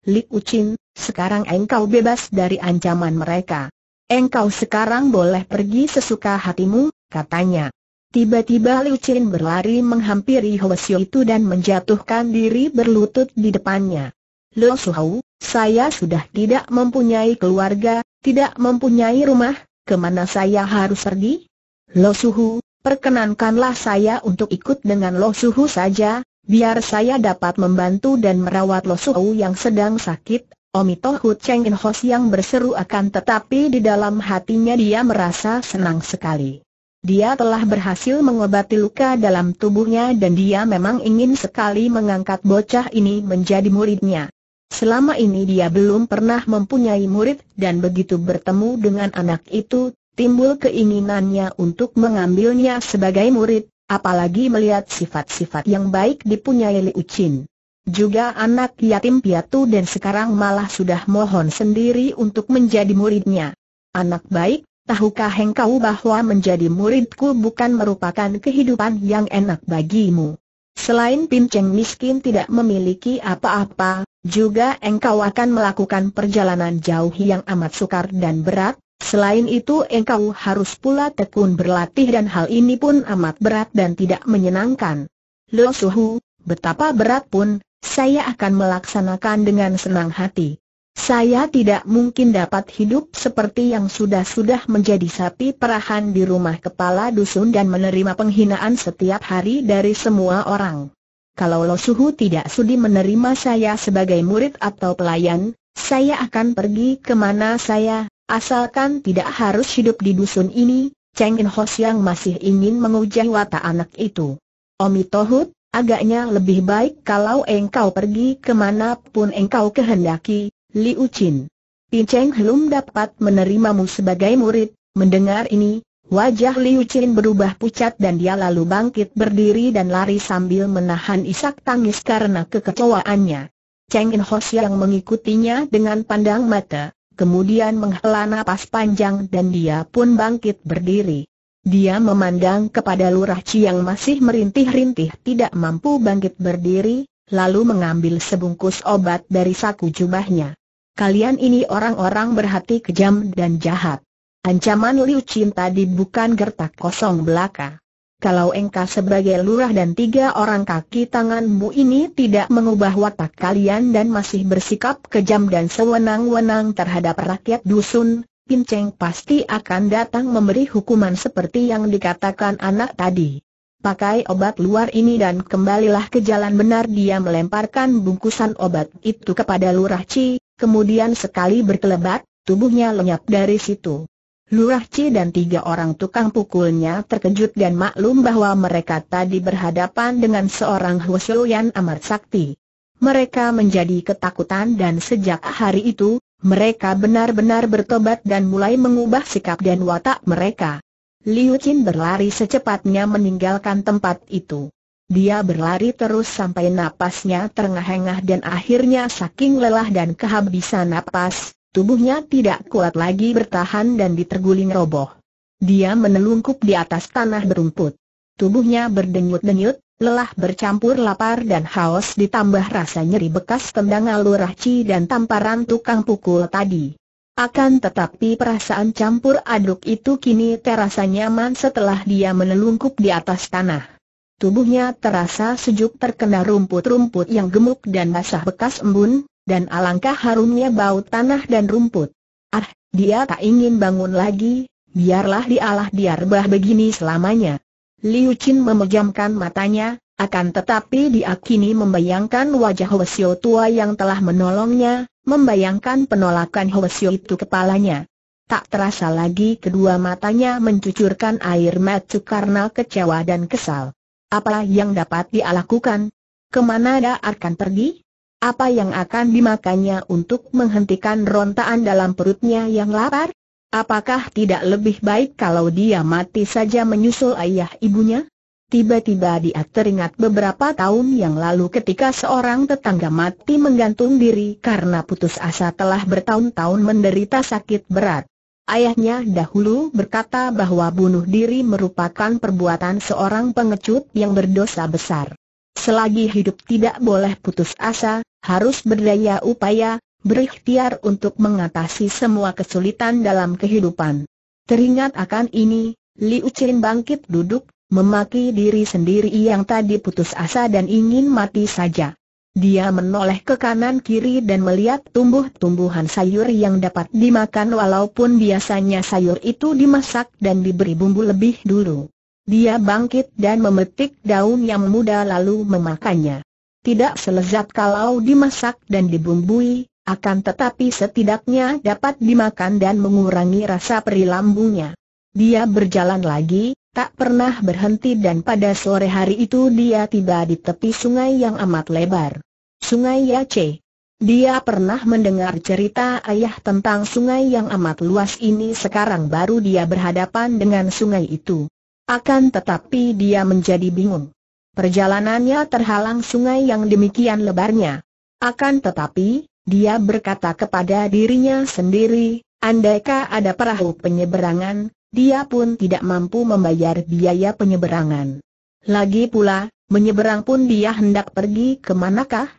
Li Ucin, sekarang engkau bebas dari ancaman mereka. Engkau sekarang boleh pergi sesuka hatimu, katanya. Tiba-tiba Liu Qin berlari menghampiri Hou Xiu itu dan menjatuhkan diri berlutut di depannya. Liu Shuhao, saya sudah tidak mempunyai keluarga, tidak mempunyai rumah, kemana saya harus pergi? Lo Suhu, perkenankanlah saya untuk ikut dengan Lo Suhu saja, biar saya dapat membantu dan merawat Lo Suhu yang sedang sakit. Omito Hu Cheng In Hos yang berseru akan tetapi di dalam hatinya dia merasa senang sekali. Dia telah berhasil mengobati luka dalam tubuhnya dan dia memang ingin sekali mengangkat bocah ini menjadi muridnya. Selama ini dia belum pernah mempunyai murid dan begitu bertemu dengan anak itu, timbul keinginannya untuk mengambilnya sebagai murid, apalagi melihat sifat-sifat yang baik dipunyai Li Juga anak yatim piatu dan sekarang malah sudah mohon sendiri untuk menjadi muridnya. Anak baik, tahukah engkau bahwa menjadi muridku bukan merupakan kehidupan yang enak bagimu? Selain pinceng miskin tidak memiliki apa-apa, juga engkau akan melakukan perjalanan jauh yang amat sukar dan berat, selain itu engkau harus pula tekun berlatih dan hal ini pun amat berat dan tidak menyenangkan. Lo suhu, betapa berat pun, saya akan melaksanakan dengan senang hati. Saya tidak mungkin dapat hidup seperti yang sudah-sudah menjadi sapi perahan di rumah kepala dusun dan menerima penghinaan setiap hari dari semua orang. Kalau Lo Suhu tidak sudi menerima saya sebagai murid atau pelayan, saya akan pergi kemana saya, asalkan tidak harus hidup di dusun ini, Cheng In Hos yang masih ingin mengujai watak anak itu. Omi Tohut, agaknya lebih baik kalau engkau pergi kemana pun engkau kehendaki, Liu Qin. Cheng belum dapat menerimamu sebagai murid, mendengar ini, wajah Liu Qin berubah pucat dan dia lalu bangkit berdiri dan lari sambil menahan isak tangis karena kekecewaannya. Cheng In Hos yang mengikutinya dengan pandang mata, kemudian menghela napas panjang dan dia pun bangkit berdiri. Dia memandang kepada Lurah Chi yang masih merintih-rintih tidak mampu bangkit berdiri, lalu mengambil sebungkus obat dari saku jubahnya kalian ini orang-orang berhati kejam dan jahat. Ancaman Liu Chin tadi bukan gertak kosong belaka. Kalau engkau sebagai lurah dan tiga orang kaki tanganmu ini tidak mengubah watak kalian dan masih bersikap kejam dan sewenang-wenang terhadap rakyat dusun, Pinceng pasti akan datang memberi hukuman seperti yang dikatakan anak tadi. Pakai obat luar ini dan kembalilah ke jalan benar dia melemparkan bungkusan obat itu kepada lurah Chi, Kemudian sekali berkelebat, tubuhnya lenyap dari situ. Lurah C dan tiga orang tukang pukulnya terkejut dan maklum bahwa mereka tadi berhadapan dengan seorang Huoshuyan amat sakti. Mereka menjadi ketakutan dan sejak hari itu, mereka benar-benar bertobat dan mulai mengubah sikap dan watak mereka. Liu Qin berlari secepatnya meninggalkan tempat itu. Dia berlari terus sampai napasnya terengah-engah dan akhirnya saking lelah dan kehabisan napas, tubuhnya tidak kuat lagi bertahan dan diterguling roboh. Dia menelungkup di atas tanah berumput. Tubuhnya berdenyut-denyut, lelah bercampur lapar dan haus ditambah rasa nyeri bekas alur raci dan tamparan tukang pukul tadi. Akan tetapi perasaan campur aduk itu kini terasa nyaman setelah dia menelungkup di atas tanah. Tubuhnya terasa sejuk terkena rumput-rumput yang gemuk dan basah bekas embun, dan alangkah harumnya bau tanah dan rumput. Ah, dia tak ingin bangun lagi, biarlah dialah diarbah begini selamanya. Liu Qin memejamkan matanya, akan tetapi dia kini membayangkan wajah Hwasyo tua yang telah menolongnya, membayangkan penolakan Hwasyo itu kepalanya. Tak terasa lagi kedua matanya mencucurkan air mata karena kecewa dan kesal. Apa yang dapat dia lakukan? Kemana dia akan pergi? Apa yang akan dimakannya untuk menghentikan rontaan dalam perutnya yang lapar? Apakah tidak lebih baik kalau dia mati saja menyusul ayah ibunya? Tiba-tiba dia teringat beberapa tahun yang lalu ketika seorang tetangga mati menggantung diri karena putus asa telah bertahun-tahun menderita sakit berat. Ayahnya dahulu berkata bahwa bunuh diri merupakan perbuatan seorang pengecut yang berdosa besar. Selagi hidup tidak boleh putus asa, harus berdaya upaya, berikhtiar untuk mengatasi semua kesulitan dalam kehidupan. Teringat akan ini, Liu Ucin bangkit duduk, memaki diri sendiri yang tadi putus asa dan ingin mati saja. Dia menoleh ke kanan kiri dan melihat tumbuh-tumbuhan sayur yang dapat dimakan walaupun biasanya sayur itu dimasak dan diberi bumbu lebih dulu. Dia bangkit dan memetik daun yang muda lalu memakannya. Tidak selezat kalau dimasak dan dibumbui, akan tetapi setidaknya dapat dimakan dan mengurangi rasa perih lambungnya. Dia berjalan lagi, tak pernah berhenti dan pada sore hari itu dia tiba di tepi sungai yang amat lebar. Sungai Yace. Dia pernah mendengar cerita ayah tentang sungai yang amat luas ini sekarang baru dia berhadapan dengan sungai itu. Akan tetapi dia menjadi bingung. Perjalanannya terhalang sungai yang demikian lebarnya. Akan tetapi, dia berkata kepada dirinya sendiri, andaikah ada perahu penyeberangan, dia pun tidak mampu membayar biaya penyeberangan. Lagi pula, menyeberang pun dia hendak pergi ke manakah?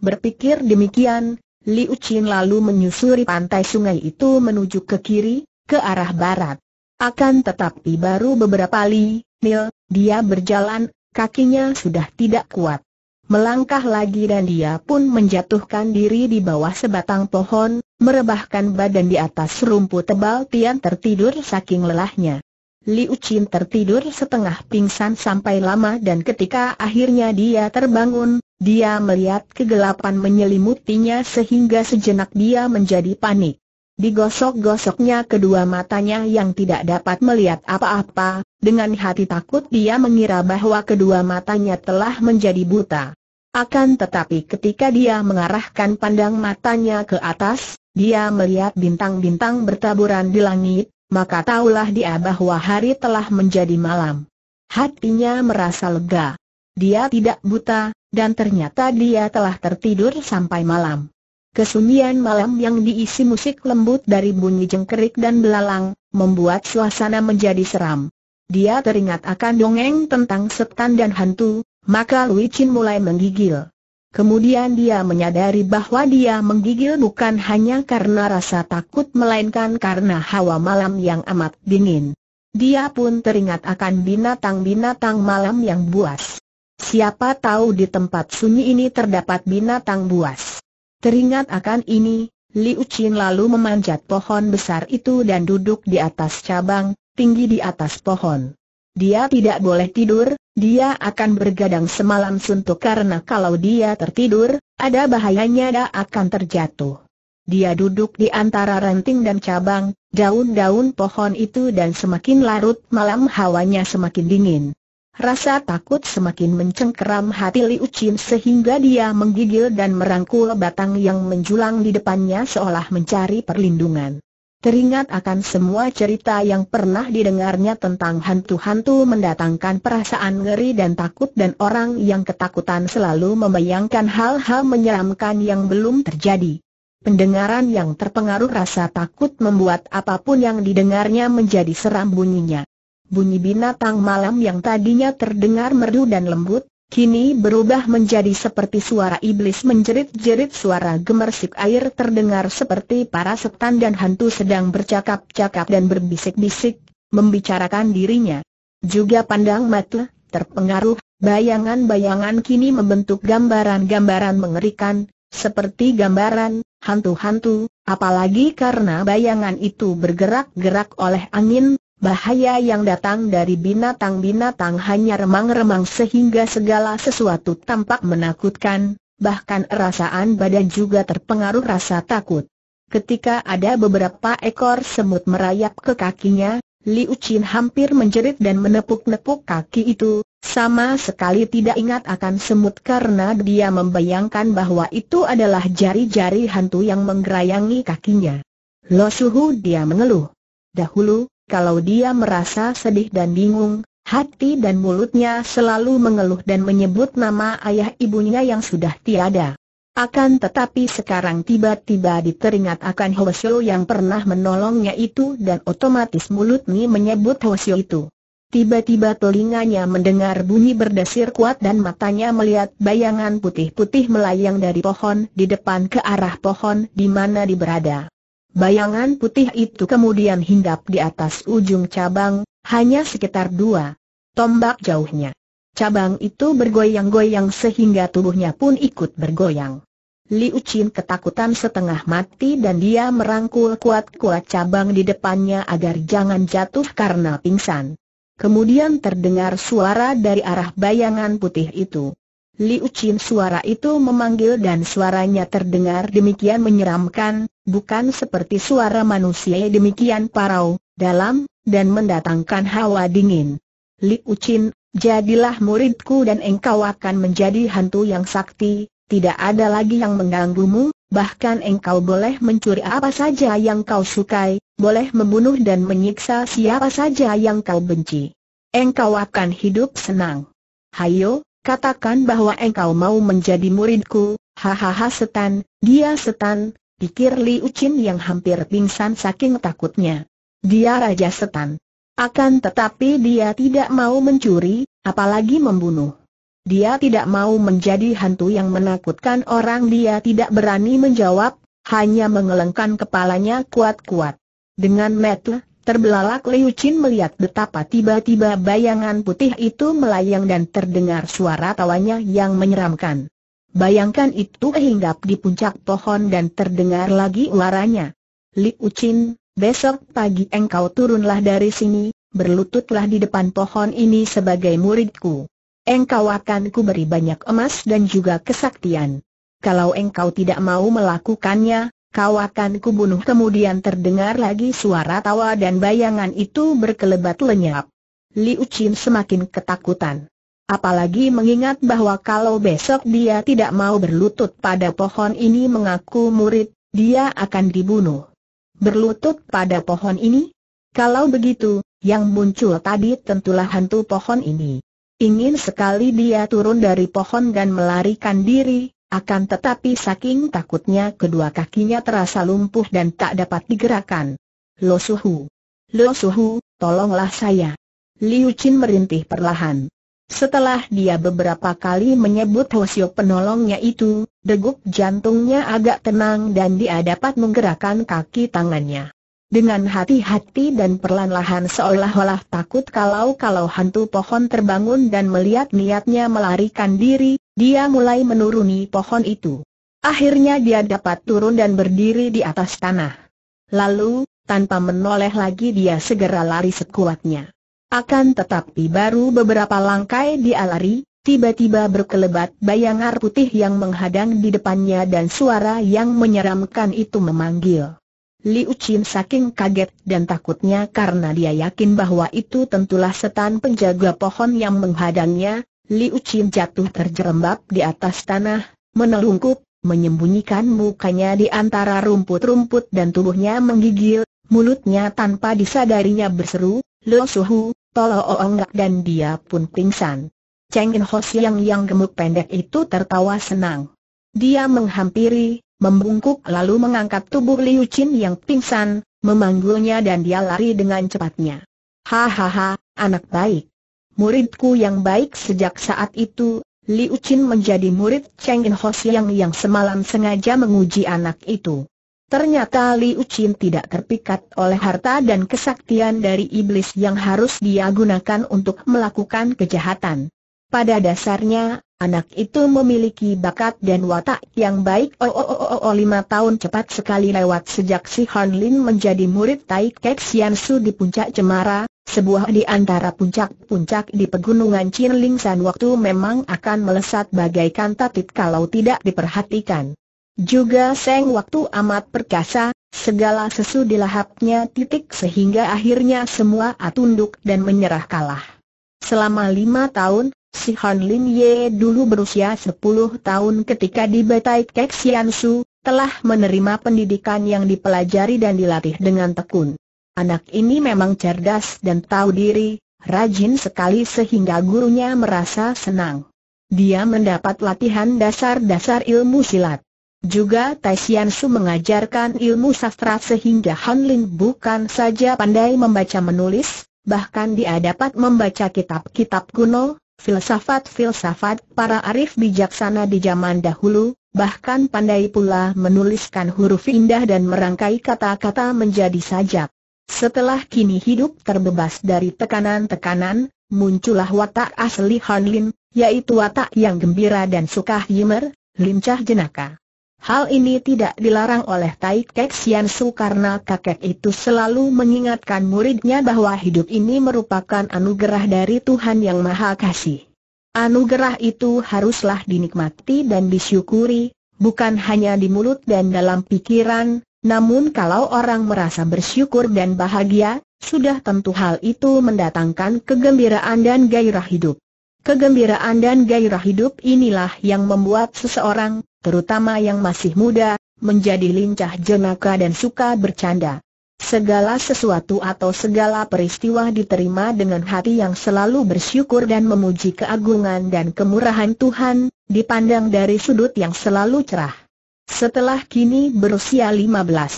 Berpikir demikian, Li Qin lalu menyusuri pantai sungai itu menuju ke kiri, ke arah barat. Akan tetapi baru beberapa li, mil, dia berjalan, kakinya sudah tidak kuat. Melangkah lagi dan dia pun menjatuhkan diri di bawah sebatang pohon, merebahkan badan di atas rumput tebal tian tertidur saking lelahnya. Liu Qin tertidur setengah pingsan sampai lama dan ketika akhirnya dia terbangun, dia melihat kegelapan menyelimutinya sehingga sejenak dia menjadi panik. Digosok-gosoknya kedua matanya yang tidak dapat melihat apa-apa, dengan hati takut dia mengira bahwa kedua matanya telah menjadi buta. Akan tetapi ketika dia mengarahkan pandang matanya ke atas, dia melihat bintang-bintang bertaburan di langit, maka taulah dia bahwa hari telah menjadi malam. Hatinya merasa lega. Dia tidak buta, dan ternyata dia telah tertidur sampai malam. Kesunyian malam yang diisi musik lembut dari bunyi jengkerik dan belalang, membuat suasana menjadi seram. Dia teringat akan dongeng tentang setan dan hantu, maka Lui Chin mulai menggigil. Kemudian dia menyadari bahwa dia menggigil bukan hanya karena rasa takut melainkan karena hawa malam yang amat dingin. Dia pun teringat akan binatang-binatang malam yang buas. Siapa tahu di tempat sunyi ini terdapat binatang buas. Teringat akan ini, Liu Qin lalu memanjat pohon besar itu dan duduk di atas cabang, tinggi di atas pohon. Dia tidak boleh tidur, dia akan bergadang semalam suntuk karena kalau dia tertidur, ada bahayanya dia akan terjatuh. Dia duduk di antara ranting dan cabang, daun-daun pohon itu dan semakin larut malam hawanya semakin dingin. Rasa takut semakin mencengkeram hati Liu Qin sehingga dia menggigil dan merangkul batang yang menjulang di depannya seolah mencari perlindungan. Teringat akan semua cerita yang pernah didengarnya tentang hantu-hantu mendatangkan perasaan ngeri dan takut dan orang yang ketakutan selalu membayangkan hal-hal menyeramkan yang belum terjadi. Pendengaran yang terpengaruh rasa takut membuat apapun yang didengarnya menjadi seram bunyinya. Bunyi binatang malam yang tadinya terdengar merdu dan lembut, kini berubah menjadi seperti suara iblis menjerit-jerit suara gemersik air terdengar seperti para setan dan hantu sedang bercakap-cakap dan berbisik-bisik, membicarakan dirinya. Juga pandang mata, terpengaruh, bayangan-bayangan kini membentuk gambaran-gambaran mengerikan, seperti gambaran, hantu-hantu, apalagi karena bayangan itu bergerak-gerak oleh angin, Bahaya yang datang dari binatang-binatang hanya remang-remang sehingga segala sesuatu tampak menakutkan, bahkan rasaan badan juga terpengaruh rasa takut. Ketika ada beberapa ekor semut merayap ke kakinya, Liu Qin hampir menjerit dan menepuk-nepuk kaki itu, sama sekali tidak ingat akan semut karena dia membayangkan bahwa itu adalah jari-jari hantu yang menggerayangi kakinya. Lo suhu dia mengeluh. Dahulu, kalau dia merasa sedih dan bingung, hati dan mulutnya selalu mengeluh dan menyebut nama ayah ibunya yang sudah tiada. Akan tetapi sekarang tiba-tiba diteringat akan Hwasyo yang pernah menolongnya itu dan otomatis mulut Mi menyebut Hwasyo itu. Tiba-tiba telinganya mendengar bunyi berdesir kuat dan matanya melihat bayangan putih-putih melayang dari pohon di depan ke arah pohon di mana dia berada. Bayangan putih itu kemudian hinggap di atas ujung cabang, hanya sekitar dua tombak jauhnya. Cabang itu bergoyang-goyang sehingga tubuhnya pun ikut bergoyang. Liu Qin ketakutan setengah mati dan dia merangkul kuat-kuat cabang di depannya agar jangan jatuh karena pingsan. Kemudian terdengar suara dari arah bayangan putih itu. Liu Qin suara itu memanggil dan suaranya terdengar demikian menyeramkan, bukan seperti suara manusia demikian parau, dalam, dan mendatangkan hawa dingin. Liu Qin, jadilah muridku dan engkau akan menjadi hantu yang sakti, tidak ada lagi yang mengganggumu, bahkan engkau boleh mencuri apa saja yang kau sukai, boleh membunuh dan menyiksa siapa saja yang kau benci. Engkau akan hidup senang. Hayo, katakan bahwa engkau mau menjadi muridku, hahaha setan, dia setan, pikir Li Ucin yang hampir pingsan saking takutnya. Dia raja setan. Akan tetapi dia tidak mau mencuri, apalagi membunuh. Dia tidak mau menjadi hantu yang menakutkan orang dia tidak berani menjawab, hanya mengelengkan kepalanya kuat-kuat. Dengan metu, Terbelalak Liu Chin melihat betapa tiba-tiba bayangan putih itu melayang dan terdengar suara tawanya yang menyeramkan. Bayangkan itu hinggap di puncak pohon dan terdengar lagi ularanya. Liu Chin, besok pagi engkau turunlah dari sini, berlututlah di depan pohon ini sebagai muridku. Engkau akan kuberi banyak emas dan juga kesaktian. Kalau engkau tidak mau melakukannya, Kau akan kubunuh kemudian terdengar lagi suara tawa dan bayangan itu berkelebat lenyap. Liu Qin semakin ketakutan. Apalagi mengingat bahwa kalau besok dia tidak mau berlutut pada pohon ini mengaku murid, dia akan dibunuh. Berlutut pada pohon ini? Kalau begitu, yang muncul tadi tentulah hantu pohon ini. Ingin sekali dia turun dari pohon dan melarikan diri, akan tetapi saking takutnya kedua kakinya terasa lumpuh dan tak dapat digerakkan. Lo Suhu! Lo Suhu, tolonglah saya! Liu Qin merintih perlahan. Setelah dia beberapa kali menyebut Hosio penolongnya itu, degup jantungnya agak tenang dan dia dapat menggerakkan kaki tangannya. Dengan hati-hati dan perlahan-lahan seolah-olah takut kalau-kalau hantu pohon terbangun dan melihat niatnya melarikan diri, dia mulai menuruni pohon itu. Akhirnya dia dapat turun dan berdiri di atas tanah. Lalu, tanpa menoleh lagi dia segera lari sekuatnya. Akan tetapi baru beberapa langkah dia lari, tiba-tiba berkelebat bayangan putih yang menghadang di depannya dan suara yang menyeramkan itu memanggil. Liu Qin saking kaget dan takutnya karena dia yakin bahwa itu tentulah setan penjaga pohon yang menghadangnya, Liu Qin jatuh terjerembab di atas tanah, menelungkup, menyembunyikan mukanya di antara rumput-rumput dan tubuhnya menggigil, mulutnya tanpa disadarinya berseru, Lo Suhu, tolong dan dia pun pingsan. Cheng In Ho Siang yang gemuk pendek itu tertawa senang. Dia menghampiri, membungkuk lalu mengangkat tubuh Liu Qin yang pingsan, memanggulnya dan dia lari dengan cepatnya. Hahaha, anak baik muridku yang baik sejak saat itu, Liu Qin menjadi murid Cheng In Ho Siang yang semalam sengaja menguji anak itu. Ternyata Liu Qin tidak terpikat oleh harta dan kesaktian dari iblis yang harus dia gunakan untuk melakukan kejahatan. Pada dasarnya, anak itu memiliki bakat dan watak yang baik. Oh, oh, oh, oh, oh lima tahun cepat sekali lewat sejak si Han Lin menjadi murid Tai Kek Sian Su di puncak cemara, sebuah di antara puncak-puncak di pegunungan San waktu memang akan melesat bagaikan tatip kalau tidak diperhatikan. Juga Seng waktu amat perkasa, segala sesu dilahapnya titik sehingga akhirnya semua atunduk dan menyerah kalah. Selama lima tahun, si Han Lin Ye dulu berusia sepuluh tahun ketika di Betai Kek Sian Su, telah menerima pendidikan yang dipelajari dan dilatih dengan tekun. Anak ini memang cerdas dan tahu diri, rajin sekali sehingga gurunya merasa senang. Dia mendapat latihan dasar-dasar ilmu silat. Juga Tai Su mengajarkan ilmu sastra sehingga Han Lin bukan saja pandai membaca menulis, bahkan dia dapat membaca kitab-kitab kuno, filsafat-filsafat para arif bijaksana di zaman dahulu, bahkan pandai pula menuliskan huruf indah dan merangkai kata-kata menjadi sajak. Setelah kini hidup terbebas dari tekanan-tekanan, muncullah watak asli Han Lin, yaitu watak yang gembira dan suka humor, lincah jenaka. Hal ini tidak dilarang oleh Tai Kek Sian Su karena kakek itu selalu mengingatkan muridnya bahwa hidup ini merupakan anugerah dari Tuhan Yang Maha Kasih. Anugerah itu haruslah dinikmati dan disyukuri, bukan hanya di mulut dan dalam pikiran, namun kalau orang merasa bersyukur dan bahagia, sudah tentu hal itu mendatangkan kegembiraan dan gairah hidup. Kegembiraan dan gairah hidup inilah yang membuat seseorang, terutama yang masih muda, menjadi lincah jenaka dan suka bercanda. Segala sesuatu atau segala peristiwa diterima dengan hati yang selalu bersyukur dan memuji keagungan dan kemurahan Tuhan, dipandang dari sudut yang selalu cerah. Setelah kini berusia 15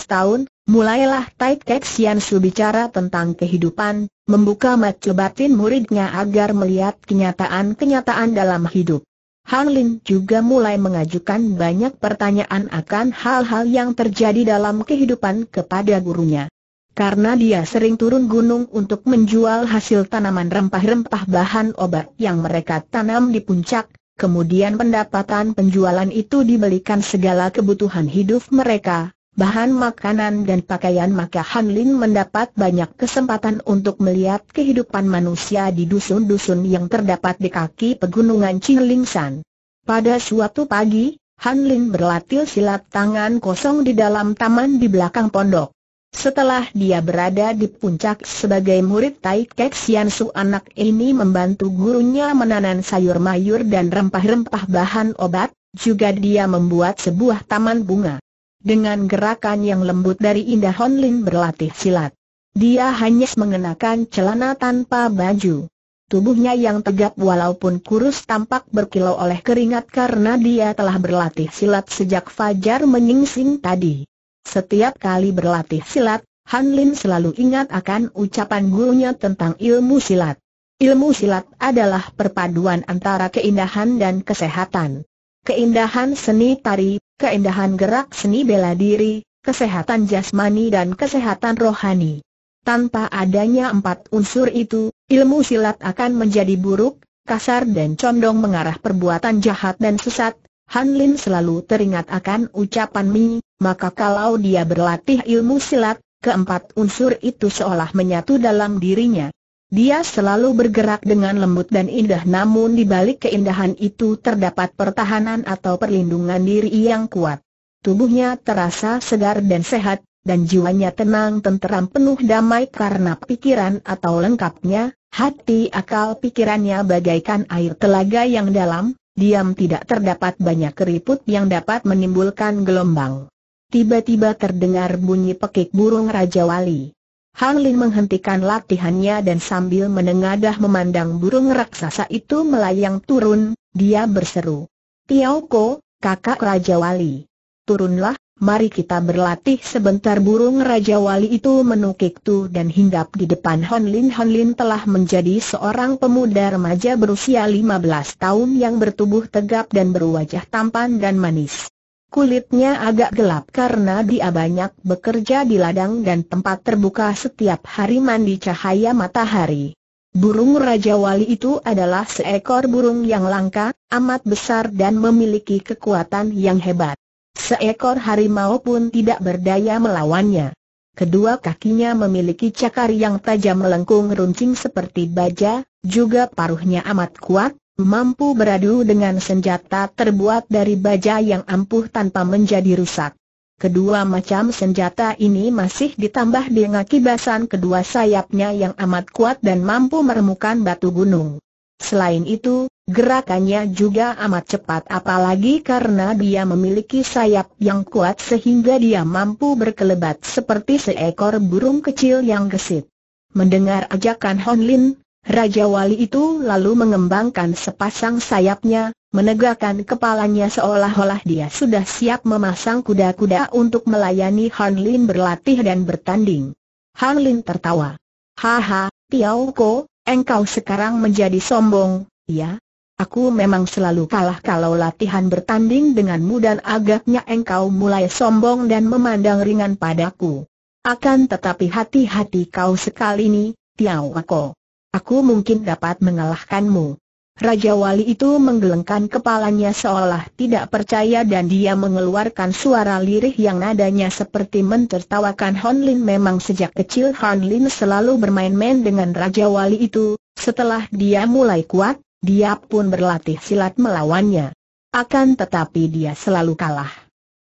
tahun, mulailah Tai Kek Sian Su bicara tentang kehidupan, membuka mata batin muridnya agar melihat kenyataan-kenyataan dalam hidup. Han Lin juga mulai mengajukan banyak pertanyaan akan hal-hal yang terjadi dalam kehidupan kepada gurunya. Karena dia sering turun gunung untuk menjual hasil tanaman rempah-rempah bahan obat yang mereka tanam di puncak, Kemudian pendapatan penjualan itu dibelikan segala kebutuhan hidup mereka, bahan makanan dan pakaian maka Han Lin mendapat banyak kesempatan untuk melihat kehidupan manusia di dusun-dusun yang terdapat di kaki pegunungan San. Pada suatu pagi, Han Lin berlatih silat tangan kosong di dalam taman di belakang pondok. Setelah dia berada di puncak sebagai murid Tai Kek Sian Su anak ini membantu gurunya menanam sayur mayur dan rempah-rempah bahan obat, juga dia membuat sebuah taman bunga. Dengan gerakan yang lembut dari Indah Hon Lin berlatih silat. Dia hanya mengenakan celana tanpa baju. Tubuhnya yang tegap walaupun kurus tampak berkilau oleh keringat karena dia telah berlatih silat sejak fajar menyingsing tadi. Setiap kali berlatih silat, Han Lin selalu ingat akan ucapan gurunya tentang ilmu silat. Ilmu silat adalah perpaduan antara keindahan dan kesehatan. Keindahan seni tari, keindahan gerak seni bela diri, kesehatan jasmani dan kesehatan rohani. Tanpa adanya empat unsur itu, ilmu silat akan menjadi buruk, kasar dan condong mengarah perbuatan jahat dan sesat, Han Lin selalu teringat akan ucapan Mi, maka kalau dia berlatih ilmu silat, keempat unsur itu seolah menyatu dalam dirinya. Dia selalu bergerak dengan lembut dan indah namun di balik keindahan itu terdapat pertahanan atau perlindungan diri yang kuat. Tubuhnya terasa segar dan sehat, dan jiwanya tenang tenteram penuh damai karena pikiran atau lengkapnya, hati akal pikirannya bagaikan air telaga yang dalam, diam tidak terdapat banyak keriput yang dapat menimbulkan gelombang. Tiba-tiba terdengar bunyi pekik burung Raja Wali. Hang Lin menghentikan latihannya dan sambil menengadah memandang burung raksasa itu melayang turun, dia berseru. Tiao Ko, kakak Raja Wali. Turunlah, mari kita berlatih sebentar burung Raja Wali itu menukik tu dan hinggap di depan Hon Lin Hon Lin telah menjadi seorang pemuda remaja berusia 15 tahun yang bertubuh tegap dan berwajah tampan dan manis. Kulitnya agak gelap karena dia banyak bekerja di ladang dan tempat terbuka setiap hari mandi cahaya matahari. Burung Raja Wali itu adalah seekor burung yang langka, amat besar dan memiliki kekuatan yang hebat. Seekor harimau pun tidak berdaya melawannya. Kedua kakinya memiliki cakar yang tajam melengkung runcing seperti baja, juga paruhnya amat kuat, mampu beradu dengan senjata terbuat dari baja yang ampuh tanpa menjadi rusak. Kedua macam senjata ini masih ditambah dengan kibasan kedua sayapnya yang amat kuat dan mampu meremukan batu gunung. Selain itu, Gerakannya juga amat cepat apalagi karena dia memiliki sayap yang kuat sehingga dia mampu berkelebat seperti seekor burung kecil yang gesit. Mendengar ajakan Hon Lin, Raja Wali itu lalu mengembangkan sepasang sayapnya, menegakkan kepalanya seolah-olah dia sudah siap memasang kuda-kuda untuk melayani Hon Lin berlatih dan bertanding. Hon Lin tertawa. Haha, Tiao Ko, engkau sekarang menjadi sombong, ya? Aku memang selalu kalah kalau latihan bertanding denganmu dan agaknya engkau mulai sombong dan memandang ringan padaku. Akan tetapi hati-hati kau sekali ini, Tiao Wako. Aku mungkin dapat mengalahkanmu. Raja Wali itu menggelengkan kepalanya seolah tidak percaya dan dia mengeluarkan suara lirih yang nadanya seperti mentertawakan Hon Lin memang sejak kecil Hon Lin selalu bermain-main dengan Raja Wali itu, setelah dia mulai kuat, dia pun berlatih silat melawannya. Akan tetapi dia selalu kalah.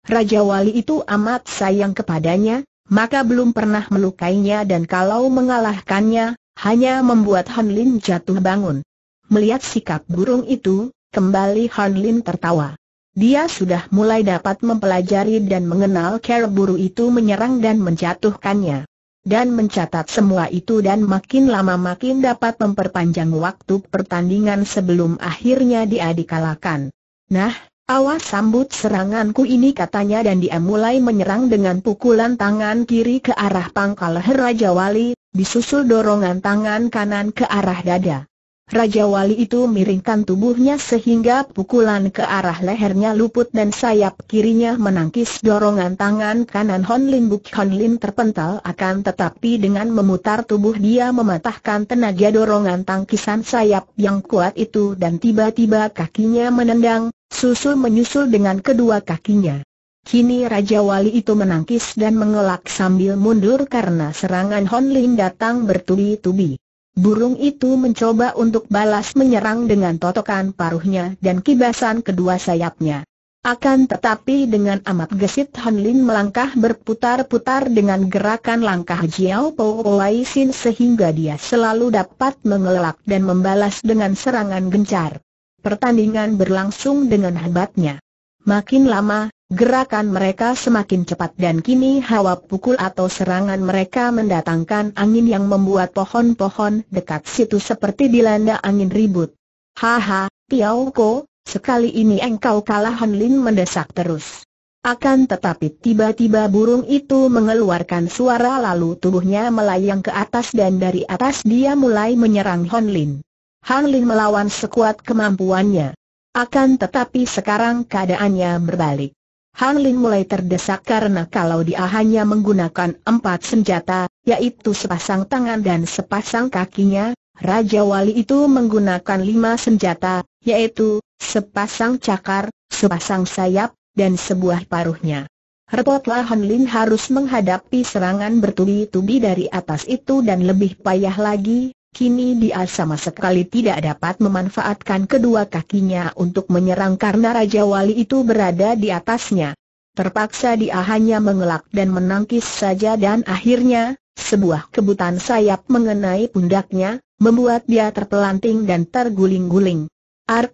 Raja Wali itu amat sayang kepadanya, maka belum pernah melukainya dan kalau mengalahkannya, hanya membuat Han Lin jatuh bangun. Melihat sikap burung itu, kembali Han Lin tertawa. Dia sudah mulai dapat mempelajari dan mengenal cara buru itu menyerang dan menjatuhkannya dan mencatat semua itu dan makin lama makin dapat memperpanjang waktu pertandingan sebelum akhirnya dia dikalahkan. Nah, awas sambut seranganku ini katanya dan dia mulai menyerang dengan pukulan tangan kiri ke arah pangkal Raja Wali, disusul dorongan tangan kanan ke arah dada. Raja Wali itu miringkan tubuhnya sehingga pukulan ke arah lehernya luput dan sayap kirinya menangkis dorongan tangan kanan Hon Lin Buk Hon Lin terpental akan tetapi dengan memutar tubuh dia mematahkan tenaga dorongan tangkisan sayap yang kuat itu dan tiba-tiba kakinya menendang, susul menyusul dengan kedua kakinya. Kini Raja Wali itu menangkis dan mengelak sambil mundur karena serangan Hon Lin datang bertubi-tubi. Burung itu mencoba untuk balas menyerang dengan totokan paruhnya dan kibasan kedua sayapnya. Akan tetapi dengan amat gesit Han Lin melangkah berputar-putar dengan gerakan langkah Jiao Po Wai Sin sehingga dia selalu dapat mengelak dan membalas dengan serangan gencar. Pertandingan berlangsung dengan hebatnya. Makin lama, Gerakan mereka semakin cepat dan kini hawa pukul atau serangan mereka mendatangkan angin yang membuat pohon-pohon dekat situ seperti dilanda angin ribut. Haha, Piao Ko, sekali ini engkau kalah Han Lin mendesak terus. Akan tetapi tiba-tiba burung itu mengeluarkan suara lalu tubuhnya melayang ke atas dan dari atas dia mulai menyerang Han Lin. Han Lin melawan sekuat kemampuannya. Akan tetapi sekarang keadaannya berbalik. Han Lin mulai terdesak karena kalau dia hanya menggunakan empat senjata, yaitu sepasang tangan dan sepasang kakinya, Raja Wali itu menggunakan lima senjata, yaitu sepasang cakar, sepasang sayap, dan sebuah paruhnya. Repotlah Han Lin harus menghadapi serangan bertubi-tubi dari atas itu dan lebih payah lagi, kini dia sama sekali tidak dapat memanfaatkan kedua kakinya untuk menyerang karena Raja Wali itu berada di atasnya. Terpaksa dia hanya mengelak dan menangkis saja dan akhirnya, sebuah kebutan sayap mengenai pundaknya, membuat dia terpelanting dan terguling-guling. Ark!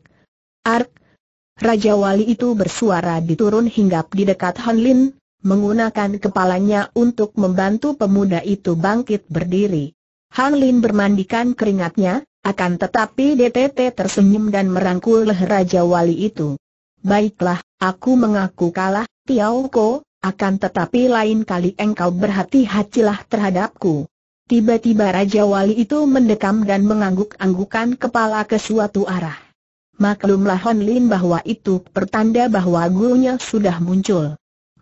Ark! Raja Wali itu bersuara diturun hinggap di dekat Han Lin, menggunakan kepalanya untuk membantu pemuda itu bangkit berdiri. Han Lin bermandikan keringatnya, akan tetapi DTT tersenyum dan merangkul Raja Wali itu. Baiklah, aku mengaku kalah, Tiao Ko, akan tetapi lain kali engkau berhati-hatilah terhadapku. Tiba-tiba Raja Wali itu mendekam dan mengangguk-anggukan kepala ke suatu arah. Maklumlah Hon Lin bahwa itu pertanda bahwa gurunya sudah muncul.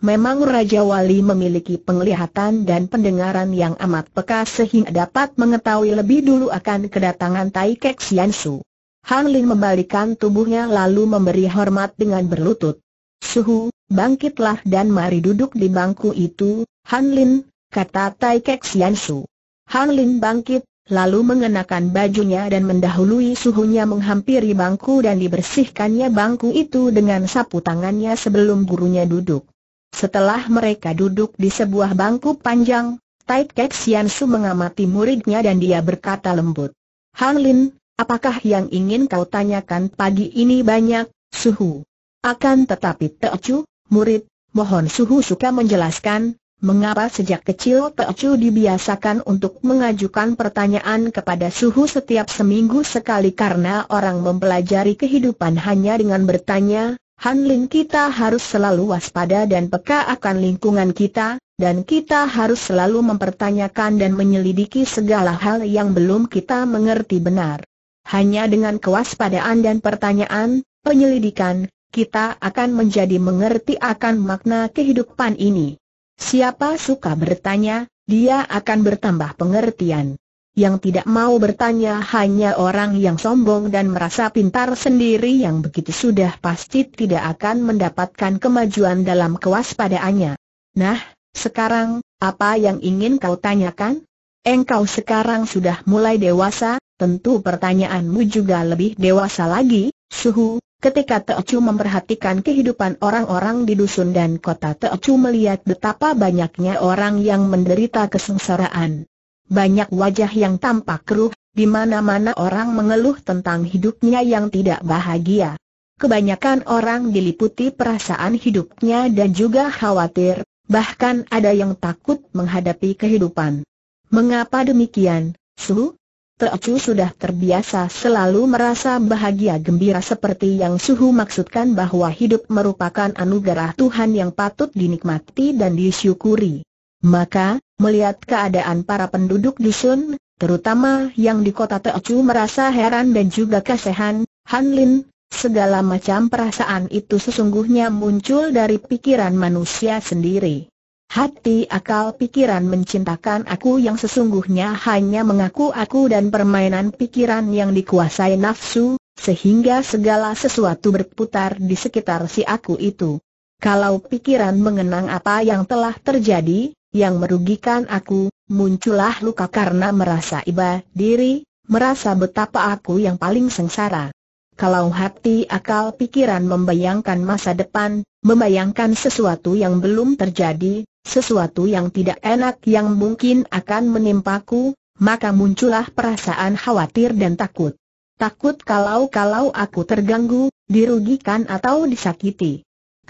Memang Raja Wali memiliki penglihatan dan pendengaran yang amat peka sehingga dapat mengetahui lebih dulu akan kedatangan Tai Kek Sian Su. Han Lin membalikan tubuhnya lalu memberi hormat dengan berlutut. Suhu, bangkitlah dan mari duduk di bangku itu, Han Lin, kata Tai Kek Sian Su. Han Lin bangkit, lalu mengenakan bajunya dan mendahului suhunya menghampiri bangku dan dibersihkannya bangku itu dengan sapu tangannya sebelum gurunya duduk. Setelah mereka duduk di sebuah bangku panjang, Tai Kek Sian Su mengamati muridnya dan dia berkata lembut. Han Lin, apakah yang ingin kau tanyakan pagi ini banyak, Suhu? Akan tetapi Teocu, murid, mohon Suhu suka menjelaskan, mengapa sejak kecil Teocu dibiasakan untuk mengajukan pertanyaan kepada Suhu setiap seminggu sekali karena orang mempelajari kehidupan hanya dengan bertanya, Handling kita harus selalu waspada dan peka akan lingkungan kita, dan kita harus selalu mempertanyakan dan menyelidiki segala hal yang belum kita mengerti benar. Hanya dengan kewaspadaan dan pertanyaan, penyelidikan, kita akan menjadi mengerti akan makna kehidupan ini. Siapa suka bertanya, dia akan bertambah pengertian. Yang tidak mau bertanya hanya orang yang sombong dan merasa pintar sendiri yang begitu sudah pasti tidak akan mendapatkan kemajuan dalam kewaspadaannya. Nah, sekarang, apa yang ingin kau tanyakan? Engkau sekarang sudah mulai dewasa, tentu pertanyaanmu juga lebih dewasa lagi, suhu. Ketika Teocu memperhatikan kehidupan orang-orang di dusun dan kota Teocu melihat betapa banyaknya orang yang menderita kesengsaraan banyak wajah yang tampak keruh, di mana-mana orang mengeluh tentang hidupnya yang tidak bahagia. Kebanyakan orang diliputi perasaan hidupnya dan juga khawatir, bahkan ada yang takut menghadapi kehidupan. Mengapa demikian, Su? Teocu sudah terbiasa selalu merasa bahagia gembira seperti yang Suhu maksudkan bahwa hidup merupakan anugerah Tuhan yang patut dinikmati dan disyukuri. Maka, Melihat keadaan para penduduk dusun, terutama yang di kota Teochu, merasa heran dan juga kasihan, Han Lin, segala macam perasaan itu sesungguhnya muncul dari pikiran manusia sendiri. Hati akal pikiran mencintakan aku yang sesungguhnya hanya mengaku aku dan permainan pikiran yang dikuasai nafsu, sehingga segala sesuatu berputar di sekitar si aku itu. Kalau pikiran mengenang apa yang telah terjadi, yang merugikan aku, muncullah luka karena merasa iba diri, merasa betapa aku yang paling sengsara. Kalau hati akal pikiran membayangkan masa depan, membayangkan sesuatu yang belum terjadi, sesuatu yang tidak enak yang mungkin akan menimpaku, maka muncullah perasaan khawatir dan takut. Takut kalau-kalau aku terganggu, dirugikan atau disakiti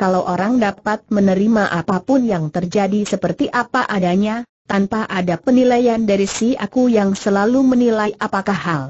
kalau orang dapat menerima apapun yang terjadi seperti apa adanya, tanpa ada penilaian dari si aku yang selalu menilai apakah hal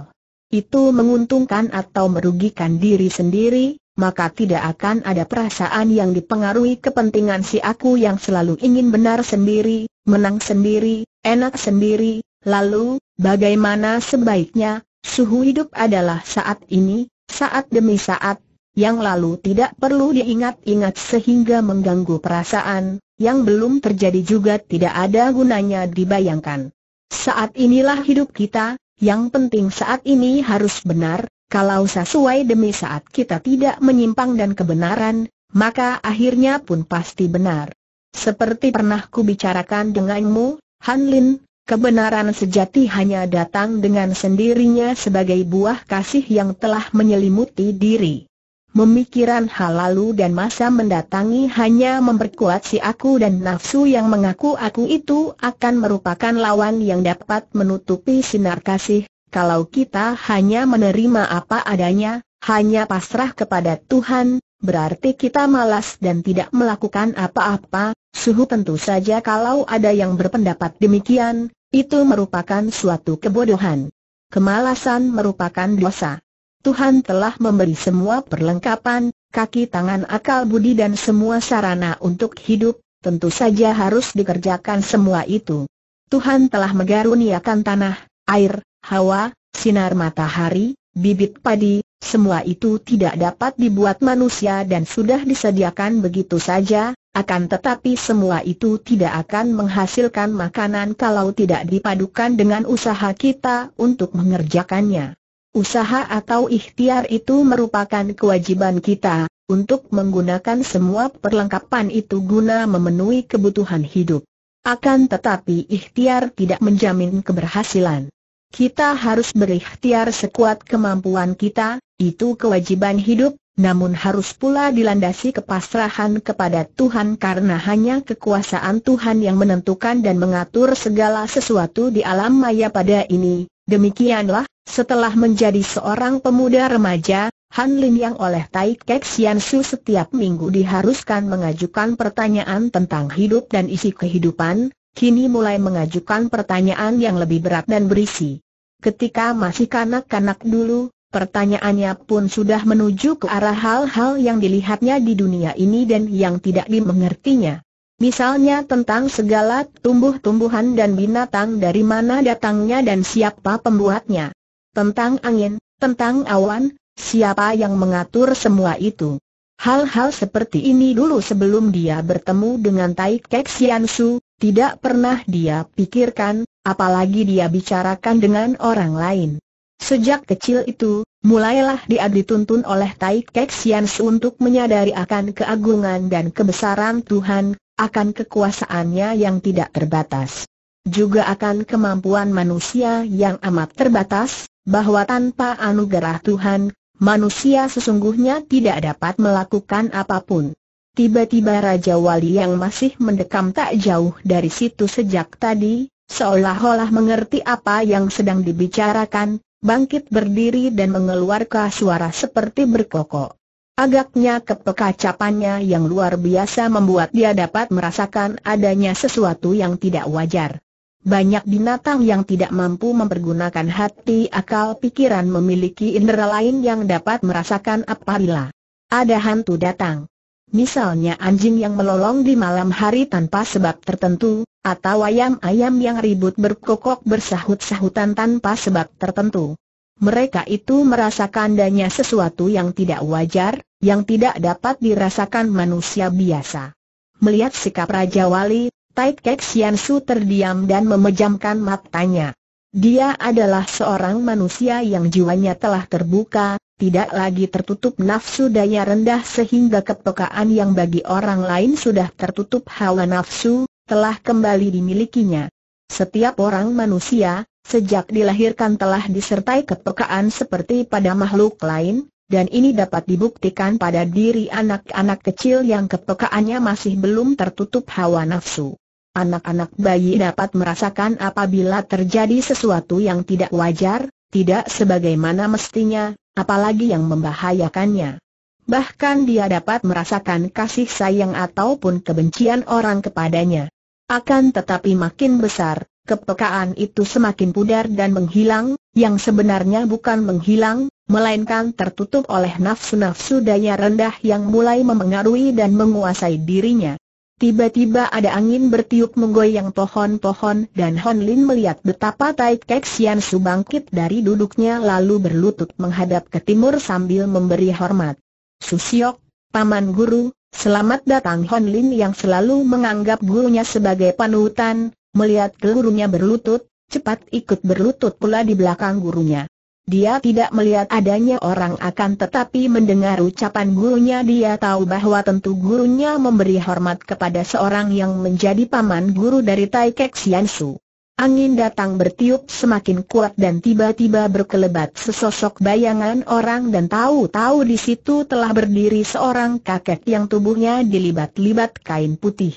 itu menguntungkan atau merugikan diri sendiri, maka tidak akan ada perasaan yang dipengaruhi kepentingan si aku yang selalu ingin benar sendiri, menang sendiri, enak sendiri, lalu, bagaimana sebaiknya, suhu hidup adalah saat ini, saat demi saat, yang lalu tidak perlu diingat-ingat sehingga mengganggu perasaan, yang belum terjadi juga tidak ada gunanya dibayangkan. Saat inilah hidup kita, yang penting saat ini harus benar, kalau sesuai demi saat kita tidak menyimpang dan kebenaran, maka akhirnya pun pasti benar. Seperti pernah bicarakan denganmu, Han Lin, kebenaran sejati hanya datang dengan sendirinya sebagai buah kasih yang telah menyelimuti diri. Memikiran hal lalu dan masa mendatangi hanya memperkuat si aku dan nafsu yang mengaku aku itu akan merupakan lawan yang dapat menutupi sinar kasih, kalau kita hanya menerima apa adanya, hanya pasrah kepada Tuhan, berarti kita malas dan tidak melakukan apa-apa, suhu tentu saja kalau ada yang berpendapat demikian, itu merupakan suatu kebodohan. Kemalasan merupakan dosa. Tuhan telah memberi semua perlengkapan, kaki tangan akal budi dan semua sarana untuk hidup, tentu saja harus dikerjakan semua itu. Tuhan telah mengaruniakan tanah, air, hawa, sinar matahari, bibit padi, semua itu tidak dapat dibuat manusia dan sudah disediakan begitu saja, akan tetapi semua itu tidak akan menghasilkan makanan kalau tidak dipadukan dengan usaha kita untuk mengerjakannya. Usaha atau ikhtiar itu merupakan kewajiban kita, untuk menggunakan semua perlengkapan itu guna memenuhi kebutuhan hidup. Akan tetapi ikhtiar tidak menjamin keberhasilan. Kita harus berikhtiar sekuat kemampuan kita, itu kewajiban hidup, namun harus pula dilandasi kepasrahan kepada Tuhan karena hanya kekuasaan Tuhan yang menentukan dan mengatur segala sesuatu di alam maya pada ini. Demikianlah setelah menjadi seorang pemuda remaja, Han Lin yang oleh Tai Kek Sian Su setiap minggu diharuskan mengajukan pertanyaan tentang hidup dan isi kehidupan, kini mulai mengajukan pertanyaan yang lebih berat dan berisi. Ketika masih kanak-kanak dulu, Pertanyaannya pun sudah menuju ke arah hal-hal yang dilihatnya di dunia ini dan yang tidak dimengertinya. Misalnya tentang segala tumbuh-tumbuhan dan binatang dari mana datangnya dan siapa pembuatnya tentang angin, tentang awan, siapa yang mengatur semua itu. Hal-hal seperti ini dulu sebelum dia bertemu dengan Tai Kek Sian Su, tidak pernah dia pikirkan, apalagi dia bicarakan dengan orang lain. Sejak kecil itu, mulailah dia dituntun oleh Tai Kek Sian Su untuk menyadari akan keagungan dan kebesaran Tuhan, akan kekuasaannya yang tidak terbatas juga akan kemampuan manusia yang amat terbatas, bahwa tanpa anugerah Tuhan, manusia sesungguhnya tidak dapat melakukan apapun. Tiba-tiba Raja Wali yang masih mendekam tak jauh dari situ sejak tadi, seolah-olah mengerti apa yang sedang dibicarakan, bangkit berdiri dan mengeluarkan suara seperti berkokok. Agaknya kepekacapannya yang luar biasa membuat dia dapat merasakan adanya sesuatu yang tidak wajar. Banyak binatang yang tidak mampu mempergunakan hati akal pikiran memiliki indera lain yang dapat merasakan apabila ada hantu datang. Misalnya anjing yang melolong di malam hari tanpa sebab tertentu, atau ayam-ayam yang ribut berkokok bersahut-sahutan tanpa sebab tertentu. Mereka itu merasakan adanya sesuatu yang tidak wajar, yang tidak dapat dirasakan manusia biasa. Melihat sikap Raja Wali, Tai Kek Sian Su terdiam dan memejamkan matanya. Dia adalah seorang manusia yang jiwanya telah terbuka, tidak lagi tertutup nafsu daya rendah sehingga kepekaan yang bagi orang lain sudah tertutup hawa nafsu, telah kembali dimilikinya. Setiap orang manusia, sejak dilahirkan telah disertai kepekaan seperti pada makhluk lain, dan ini dapat dibuktikan pada diri anak-anak kecil yang kepekaannya masih belum tertutup hawa nafsu. Anak-anak bayi dapat merasakan apabila terjadi sesuatu yang tidak wajar, tidak sebagaimana mestinya, apalagi yang membahayakannya. Bahkan dia dapat merasakan kasih sayang ataupun kebencian orang kepadanya. Akan tetapi makin besar, kepekaan itu semakin pudar dan menghilang, yang sebenarnya bukan menghilang, melainkan tertutup oleh nafsu-nafsu daya rendah yang mulai memengaruhi dan menguasai dirinya. Tiba-tiba ada angin bertiup menggoyang pohon-pohon dan Hon Lin melihat betapa Tai Kek Sian Su bangkit dari duduknya lalu berlutut menghadap ke timur sambil memberi hormat. Susiok, Paman Guru, selamat datang Hon Lin yang selalu menganggap gurunya sebagai panutan, melihat gurunya berlutut, cepat ikut berlutut pula di belakang gurunya. Dia tidak melihat adanya orang akan tetapi mendengar ucapan gurunya dia tahu bahwa tentu gurunya memberi hormat kepada seorang yang menjadi paman guru dari Tai Kek Sian Su. Angin datang bertiup semakin kuat dan tiba-tiba berkelebat sesosok bayangan orang dan tahu-tahu di situ telah berdiri seorang kakek yang tubuhnya dilibat-libat kain putih.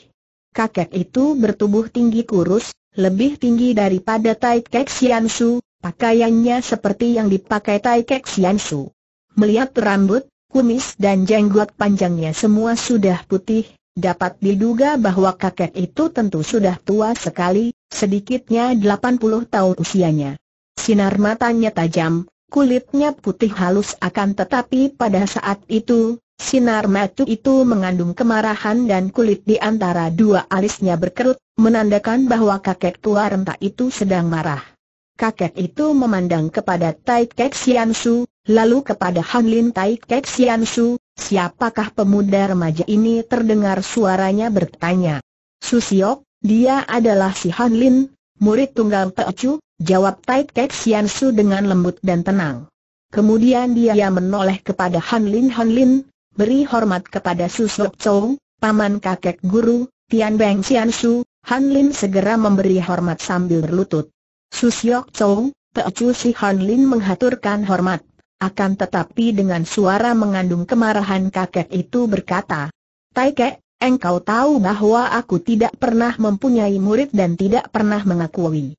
Kakek itu bertubuh tinggi kurus, lebih tinggi daripada Tai Kek Sian Su, Pakaiannya seperti yang dipakai Tai Kek Su. Melihat rambut, kumis dan jenggot panjangnya semua sudah putih, dapat diduga bahwa kakek itu tentu sudah tua sekali, sedikitnya 80 tahun usianya. Sinar matanya tajam, kulitnya putih halus akan tetapi pada saat itu, Sinar mata itu mengandung kemarahan dan kulit di antara dua alisnya berkerut, menandakan bahwa kakek tua renta itu sedang marah kakek itu memandang kepada Tai Kek Sian Su, lalu kepada Han Lin Tai Kek Sian Su, siapakah pemuda remaja ini terdengar suaranya bertanya. Su Siok, dia adalah si Han Lin, murid tunggal Chu. jawab Tai Kek Sian Su dengan lembut dan tenang. Kemudian dia menoleh kepada Han Lin Han Lin, beri hormat kepada Su Siok Chow, paman kakek guru, Tian Beng Sian Su, Han Lin segera memberi hormat sambil berlutut. Susiok Chong, Peocu Si Han Lin menghaturkan hormat. Akan tetapi dengan suara mengandung kemarahan kakek itu berkata, Tai Ke, engkau tahu bahwa aku tidak pernah mempunyai murid dan tidak pernah mengakui